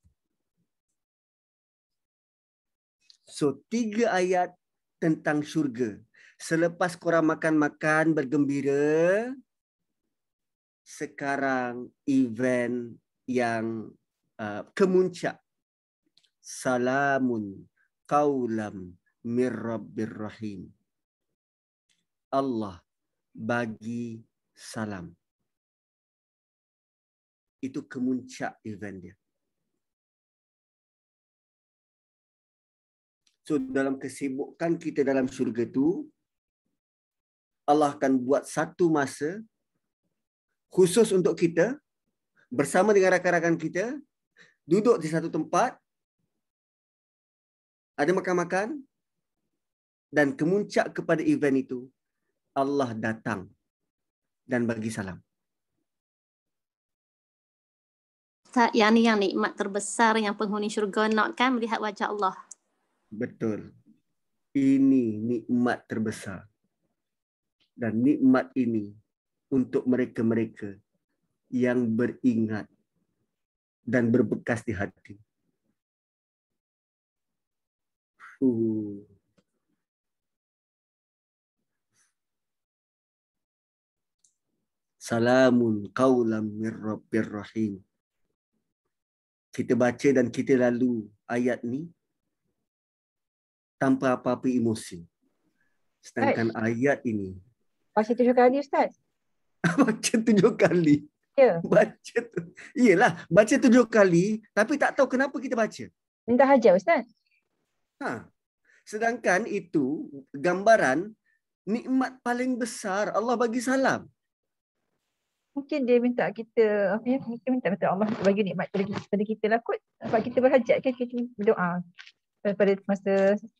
So, tiga ayat tentang syurga. Selepas korang makan-makan bergembira, sekarang event yang uh, kemuncak salamun qaulam mir rabbir rahim Allah bagi salam itu kemuncak event dia so dalam kesibukan kita dalam syurga tu Allah akan buat satu masa khusus untuk kita bersama dengan rakan-rakan kita duduk di satu tempat ada makan-makan dan kemuncak kepada event itu Allah datang dan bagi salam. Yang ni yang nikmat terbesar yang penghuni syurga nak kan melihat wajah Allah. Betul. Ini nikmat terbesar. Dan nikmat ini untuk mereka-mereka yang beringat dan berbekas di hati. Uh. Salamun qawlam mir rabbir rahim. Kita baca dan kita lalu ayat ni tanpa apa-apa emosi. Sedangkan Ay. ayat ini. Pasal tu ni Ustaz. [LAUGHS] baca tujuh kali. Ya. Baca tu. Iyalah, baca tujuh kali tapi tak tahu kenapa kita baca. Minta hajar ustaz. Ha. Sedangkan itu gambaran nikmat paling besar Allah bagi salam. Mungkin dia minta kita apa ya? Mungkin minta kepada Allah bagi nikmat kepada kita, kepada kita lah kot. Sebab kita berhajat kan kita berdoa pada masa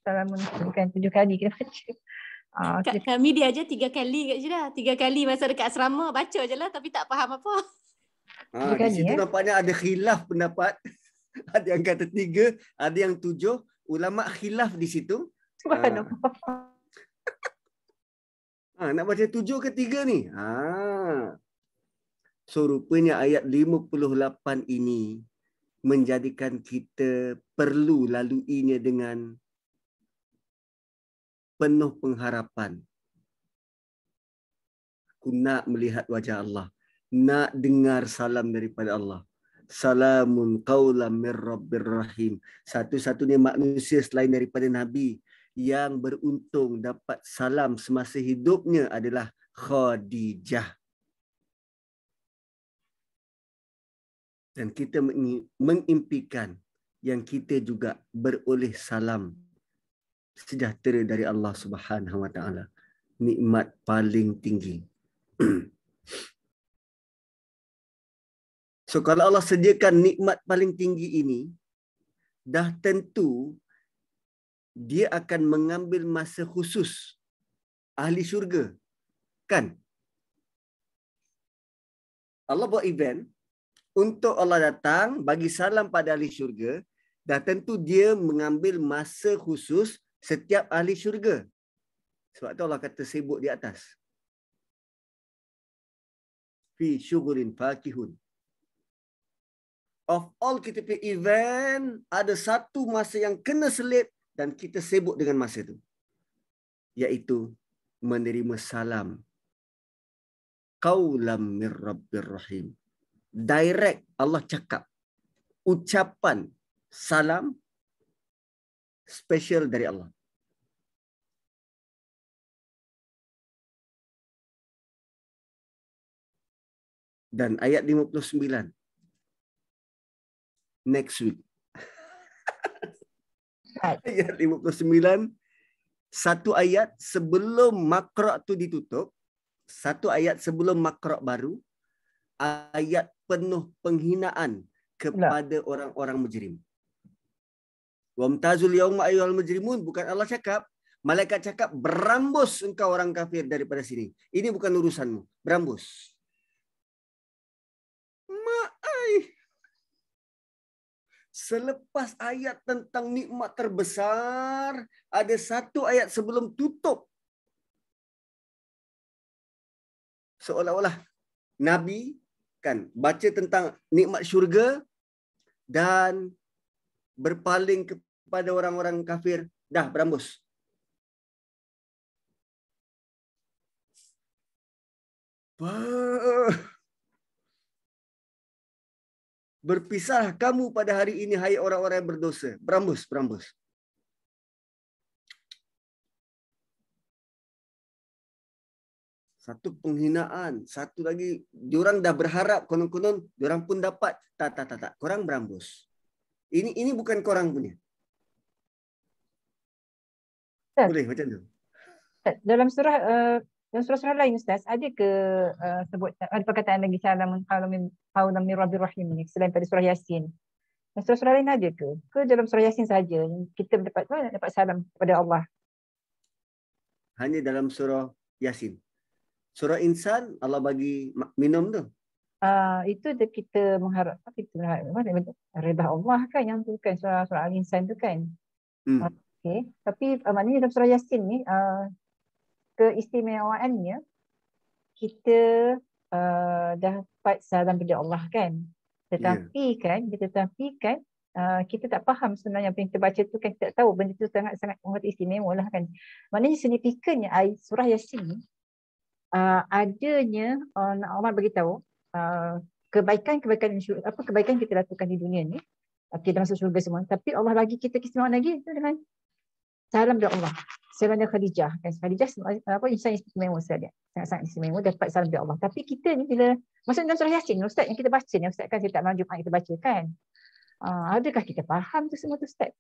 salam kan tujuh kali kita baca. Uh, kat, kami dia aja tiga kali kat je lah. Tiga kali masa dekat asrama baca je lah tapi tak faham apa. Ha, di kali, situ eh? nampaknya ada khilaf pendapat. [LAUGHS] ada yang kata tiga, ada yang tujuh. Ulama khilaf di situ. Ha. ha, [LAUGHS] nak baca tujuh ke tiga ni? Ha. So rupanya ayat 58 ini menjadikan kita perlu laluinya dengan penuh pengharapan. Aku nak melihat wajah Allah. Nak dengar salam daripada Allah. Salamun qawla min rabbir rahim. Satu-satunya manusia selain daripada Nabi yang beruntung dapat salam semasa hidupnya adalah Khadijah. Dan kita mengimpikan yang kita juga beroleh salam sejahtera dari Allah Subhanahu Wa Taala. Nikmat paling tinggi. [CLEARS THROAT] So kalau Allah sediakan nikmat paling tinggi ini, dah tentu dia akan mengambil masa khusus ahli syurga. Kan? Allah buat event untuk Allah datang bagi salam pada ahli syurga, dah tentu dia mengambil masa khusus setiap ahli syurga. Sebab tu Allah kata sibuk di atas. Fi syugurin fakihun. Of all kita punya event, ada satu masa yang kena selit dan kita sibuk dengan masa itu. Iaitu menerima salam. Qawlam min Rahim. Direct Allah cakap. Ucapan salam special dari Allah. dan ayat 59 next week [LAUGHS] ayat 59 satu ayat sebelum makra tu ditutup satu ayat sebelum makra baru ayat penuh penghinaan kepada orang-orang mujrim wa Wamtazul yawma ayyuhal mujrimun bukan Allah cakap malaikat cakap berambus engkau orang kafir daripada sini ini bukan urusanmu berambus selepas ayat tentang nikmat terbesar, ada satu ayat sebelum tutup. Seolah-olah Nabi kan baca tentang nikmat syurga dan berpaling kepada orang-orang kafir. Dah berambus. Wah berpisah kamu pada hari ini hai orang-orang yang berdosa. Berambus, berambus. Satu penghinaan, satu lagi diorang dah berharap konon-konon diorang pun dapat. Tak, tak, tak, tak. Korang berambus. Ini ini bukan korang punya. Boleh macam tu. Dalam surah uh, dan surah-surah lain Ustaz, ada ke uh, sebut ada perkataan lagi salam kalau min haula min rabbir rahim ni selain pada surah yasin. Dan surah-surah lain ada ke? Ke dalam surah yasin saja kita dapat dapat salam kepada Allah. Hanya dalam surah yasin. Surah insan Allah bagi minum tu. Ah uh, itu kita mengharap kita mengharap redha Allah kan yang tu kan surah-surah al-insan tu kan. Hmm. Ah, okey, tapi uh, maknanya dalam surah yasin ni uh, keistimewaannya kita uh, dapat salam daripada Allah kan tetapi yeah. kan tetapi kan uh, kita tak faham sebenarnya apa yang kita baca tu kan kita tak tahu benda tu sangat sangat sangat istimewa lah kan maknanya signifikannya surah yasin ni uh, adanya uh, nak uh, Allah bagi tahu uh, kebaikan kebaikan apa kebaikan kita lakukan di dunia ni uh, kita okay, masuk syurga semua tapi Allah bagi kita kisah lagi tu dengan salam dari Allah. Selainnya Khadijah. Kan? Khadijah apa insan yang istimewa saya Sangat-sangat istimewa dapat salam dari Allah. Tapi kita ni bila, maksudnya dalam surah Yasin, Ustaz yang kita baca ni, Ustaz kan saya tak malam Jumat kita baca kan. Uh, adakah kita faham tu semua tu Ustaz?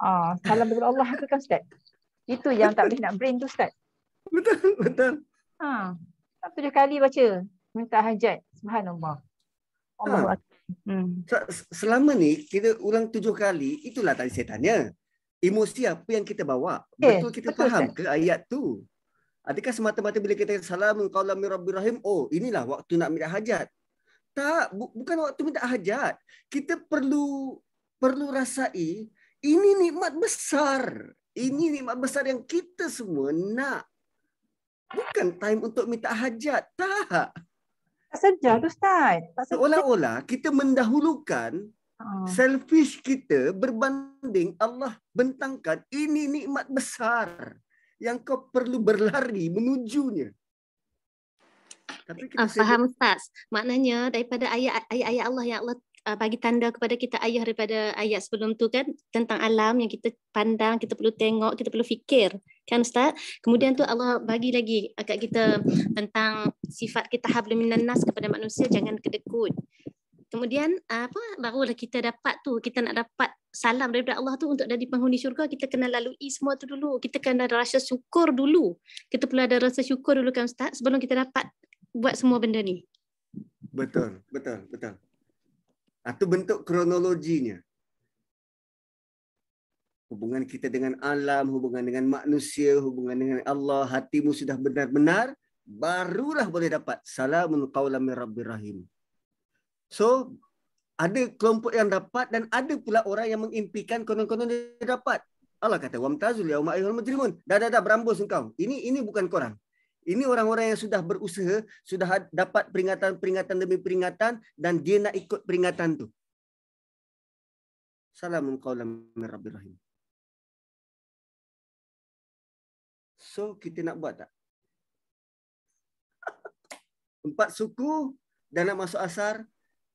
Uh, salam dari Allah tu kan Ustaz? Itu yang tak boleh nak brain tu Ustaz. Betul, betul. Ha. Uh, tak tujuh kali baca. Minta hajat. Subhanallah. Allah. Ha. Hmm. Selama ni kita ulang tujuh kali, itulah tadi saya tanya emosi apa yang kita bawa okay. betul kita betul faham kan? ke ayat tu adakah semata-mata bila kita salam qaula rabbir rahim oh inilah waktu nak minta hajat tak bu- bukan waktu minta hajat kita perlu perlu rasai ini nikmat besar ini nikmat besar yang kita semua nak bukan time untuk minta hajat tak tak sejak ustaz seolah-olah kita mendahulukan Uh. Selfish kita berbanding Allah bentangkan ini nikmat besar yang kau perlu berlari menujunya. Tapi kita uh, faham Ustaz. Maknanya daripada ayat ayat-ayat Allah yang Allah uh, bagi tanda kepada kita ayat daripada ayat sebelum tu kan tentang alam yang kita pandang, kita perlu tengok, kita perlu fikir. Kan Ustaz? Kemudian tu Allah bagi lagi agak kita tentang sifat kita habluminan nas kepada manusia jangan kedekut kemudian apa barulah kita dapat tu kita nak dapat salam daripada Allah tu untuk jadi penghuni syurga kita kena lalui semua tu dulu kita kena ada rasa syukur dulu kita perlu ada rasa syukur dulu kan ustaz sebelum kita dapat buat semua benda ni betul betul betul atau ah, bentuk kronologinya hubungan kita dengan alam hubungan dengan manusia hubungan dengan Allah hatimu sudah benar-benar barulah boleh dapat salamun qaulam rabbir rahim So ada kelompok yang dapat dan ada pula orang yang mengimpikan konon-konon dia dapat. Allah kata wa mtazul ya ayyuhal mujrimun. Dah dah dah berambus engkau. Ini ini bukan korang. Ini orang-orang yang sudah berusaha, sudah dapat peringatan-peringatan demi peringatan dan dia nak ikut peringatan tu. Salamun qawlan min rabbir rahim. So kita nak buat tak? [LAUGHS] Empat suku dan nak masuk asar,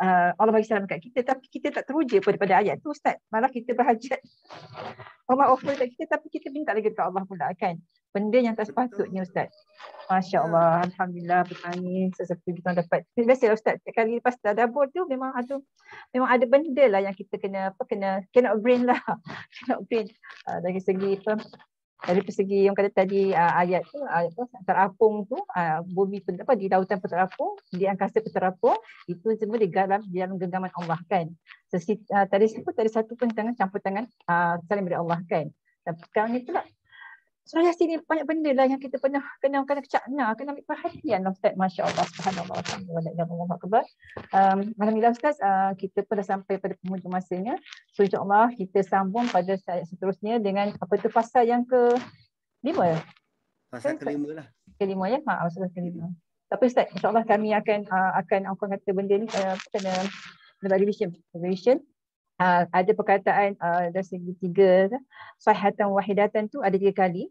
uh, Allah bagi salam dekat kita tapi kita tak teruja pun daripada ayat tu ustaz malah kita berhajat Allah [LAUGHS] offer dekat kita tapi kita minta lagi dekat Allah pula kan benda yang tak sepatutnya ustaz Masya ya. Allah Alhamdulillah bertanya sesuatu kita dapat biasa ustaz setiap kali lepas dapur tu memang ada memang ada benda lah yang kita kena apa kena cannot brain lah [LAUGHS] cannot brain uh, dari segi apa dari persegi yang kata tadi uh, ayat tu ayat ah, tu terapung tu uh, bumi apa di lautan terapung di angkasa terapung itu semua di dalam di dalam genggaman Allah kan Sesi, uh, tadi situ tadi satu pun tangan campur tangan uh, saling dari Allah kan tapi sekarang ni pula Surah Yasin ni banyak benda lah yang kita pernah kena kena kecakna, kena ambil perhatian lah, Ustaz. Masya Allah, Subhanallah, Alhamdulillah, Alhamdulillah, Alhamdulillah, um, Alhamdulillah, Ustaz, uh, kita pun sampai pada penghujung masanya. So, insya Allah kita sambung pada saat seterusnya dengan apa tu pasal yang ke lima kan, lah. ya? Pasal ha, ke lima lah. Ke lima ya? Maaf, pasal ke lima. Tapi Ustaz, Allah kami akan, uh, akan aku kata benda ni uh, kena, kena revision. revision. Uh, ada perkataan uh, dari segi tiga kan? sahihatan wahidatan tu ada tiga kali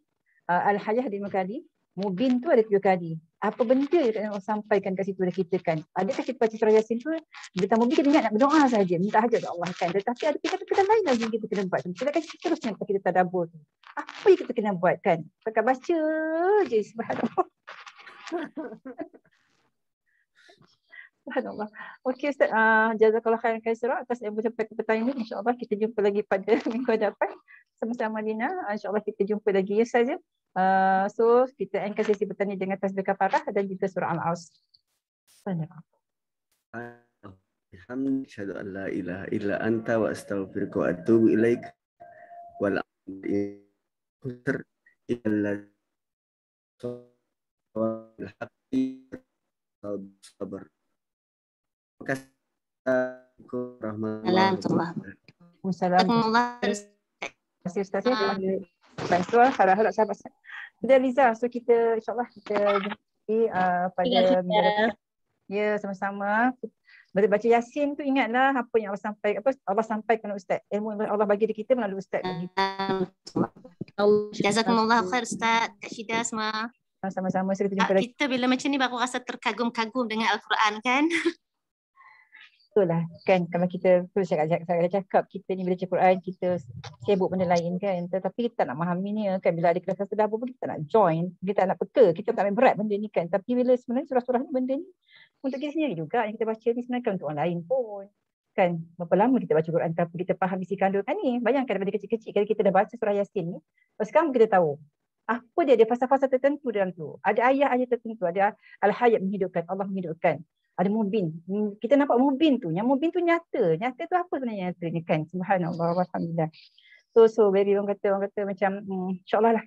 uh, Al-Hayah lima kali, Mubin tu ada tujuh kali. Apa benda yang nak sampaikan kat situ dah kita kan. Adakah kita baca surah Yasin tu, kita Mubin kita ingat nak berdoa saja, minta saja kepada Allah kan. Tetapi ada kata-kata lain lagi yang kita kena buat. Kita akan terus yang kita tadabur tu. Apa yang kita kena buat kan. Pakai baca je subhanallah. [LAUGHS] Subhanallah. Okey Ustaz, uh, jazakallah khairan kaisara atas yang sampai ke petang ini. Allah kita jumpa lagi pada [LAUGHS] minggu hadapan. Sama-sama Dina. Uh, Insya Allah kita jumpa lagi. Ya saja. Eh, so kita end sesi bertanya dengan tasbih kafarah dan juga surah al-aus. Alhamdulillah Assalamualaikum warahmatullahi wabarakatuh. Assalamualaikum warahmatullahi wabarakatuh. Bantu lah Harap-harap sahabat Dia Liza So kita InsyaAllah Kita jumpa uh, Pada Ya sama-sama Bila baca Yasin tu Ingatlah Apa yang Allah sampai apa Allah sampai kepada Ustaz Ilmu yang Allah bagi kita Melalui Ustaz Jazakumullah khair Ustaz Kasyida semua sama-sama. Kita, kita bila macam ni baru rasa terkagum-kagum dengan Al-Quran kan? [LAUGHS] itulah kan kalau kita terus cakap cakap cakap kita ni bila cakap Quran kita sibuk benda lain kan tetapi kita tak nak memahami ni kan bila ada kelas-kelas dah pun kita tak nak join kita tak nak peka kita tak nak berat benda ni kan tapi bila sebenarnya surah-surah ni benda ni untuk kita sendiri juga yang kita baca ni sebenarnya kan untuk orang lain pun kan berapa lama kita baca Quran tapi kita faham isi kandungan ni bayangkan daripada kecil-kecil kalau kita dah baca surah Yasin ni sekarang kita tahu apa dia ada fasa-fasa tertentu dalam tu ada ayat-ayat tertentu ada al-hayat menghidupkan Allah menghidupkan ada mubin. Hmm, kita nampak mubin tu. Yang mubin tu nyata. Nyata tu apa sebenarnya nyata kan? Subhanallah. Alhamdulillah. So, so, baby orang kata, orang kata macam, hmm, insyaAllah lah.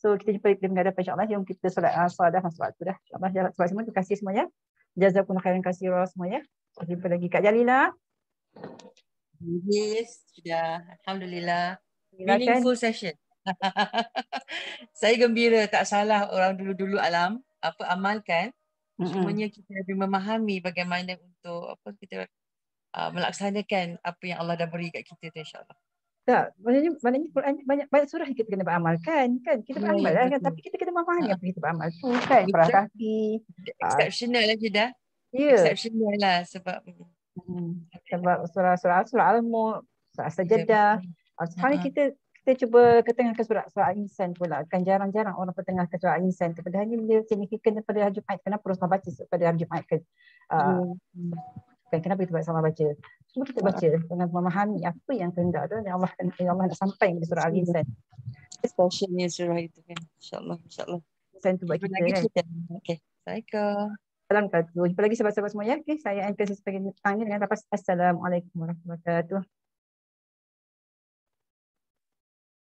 So, kita jumpa di pilihan hadapan insyaAllah. Jom kita solat asal ah, dah masuk waktu dah. InsyaAllah, sebab semua tu kasih semuanya, ya. Jazakun khairan kasih Allah semua ya. Kita jumpa lagi Kak Jalila. Yes, sudah. Alhamdulillah. Meaningful session. [LAUGHS] Saya gembira tak salah orang dulu-dulu alam apa amalkan semuanya kita lebih memahami bagaimana untuk apa kita uh, melaksanakan apa yang Allah dah beri kat kita tu insyaAllah. Tak, maknanya, maknanya Quran banyak, banyak surah kita kena beramalkan kan. Kita hmm, beramal lah kan. Tapi kita kena memahami ha. apa kita beramal tu kan. Perat hati. Exceptional ha. lah Jida. Ya. Yeah. Exceptional lah sebab. Mm. Hmm. Sebab surah-surah Al-Mu, surah Sajadah. Ha. Ya, ah, sekarang kita kita cuba ketengahkan surat surat Al-Insan pula kan jarang-jarang orang ketengahkan surat Al-Insan kepada hanya dia signifikan daripada hari Jumaat kenapa Rasulullah baca pada hari Jumaat ah, hmm. kan hmm. uh, kenapa kita buat sama baca semua kita baca dengan memahami apa yang kehendak tu yang Allah yang Allah nak sampai di surat Al-Insan especially surah itu kan insyaallah insyaallah insan tu buat kita kan okey Assalamualaikum. Salam kat Jumpa lagi sahabat-sahabat semua ya. Okay. Saya Anka sebagai tanya dengan tapas. Assalamualaikum warahmatullahi wabarakatuh.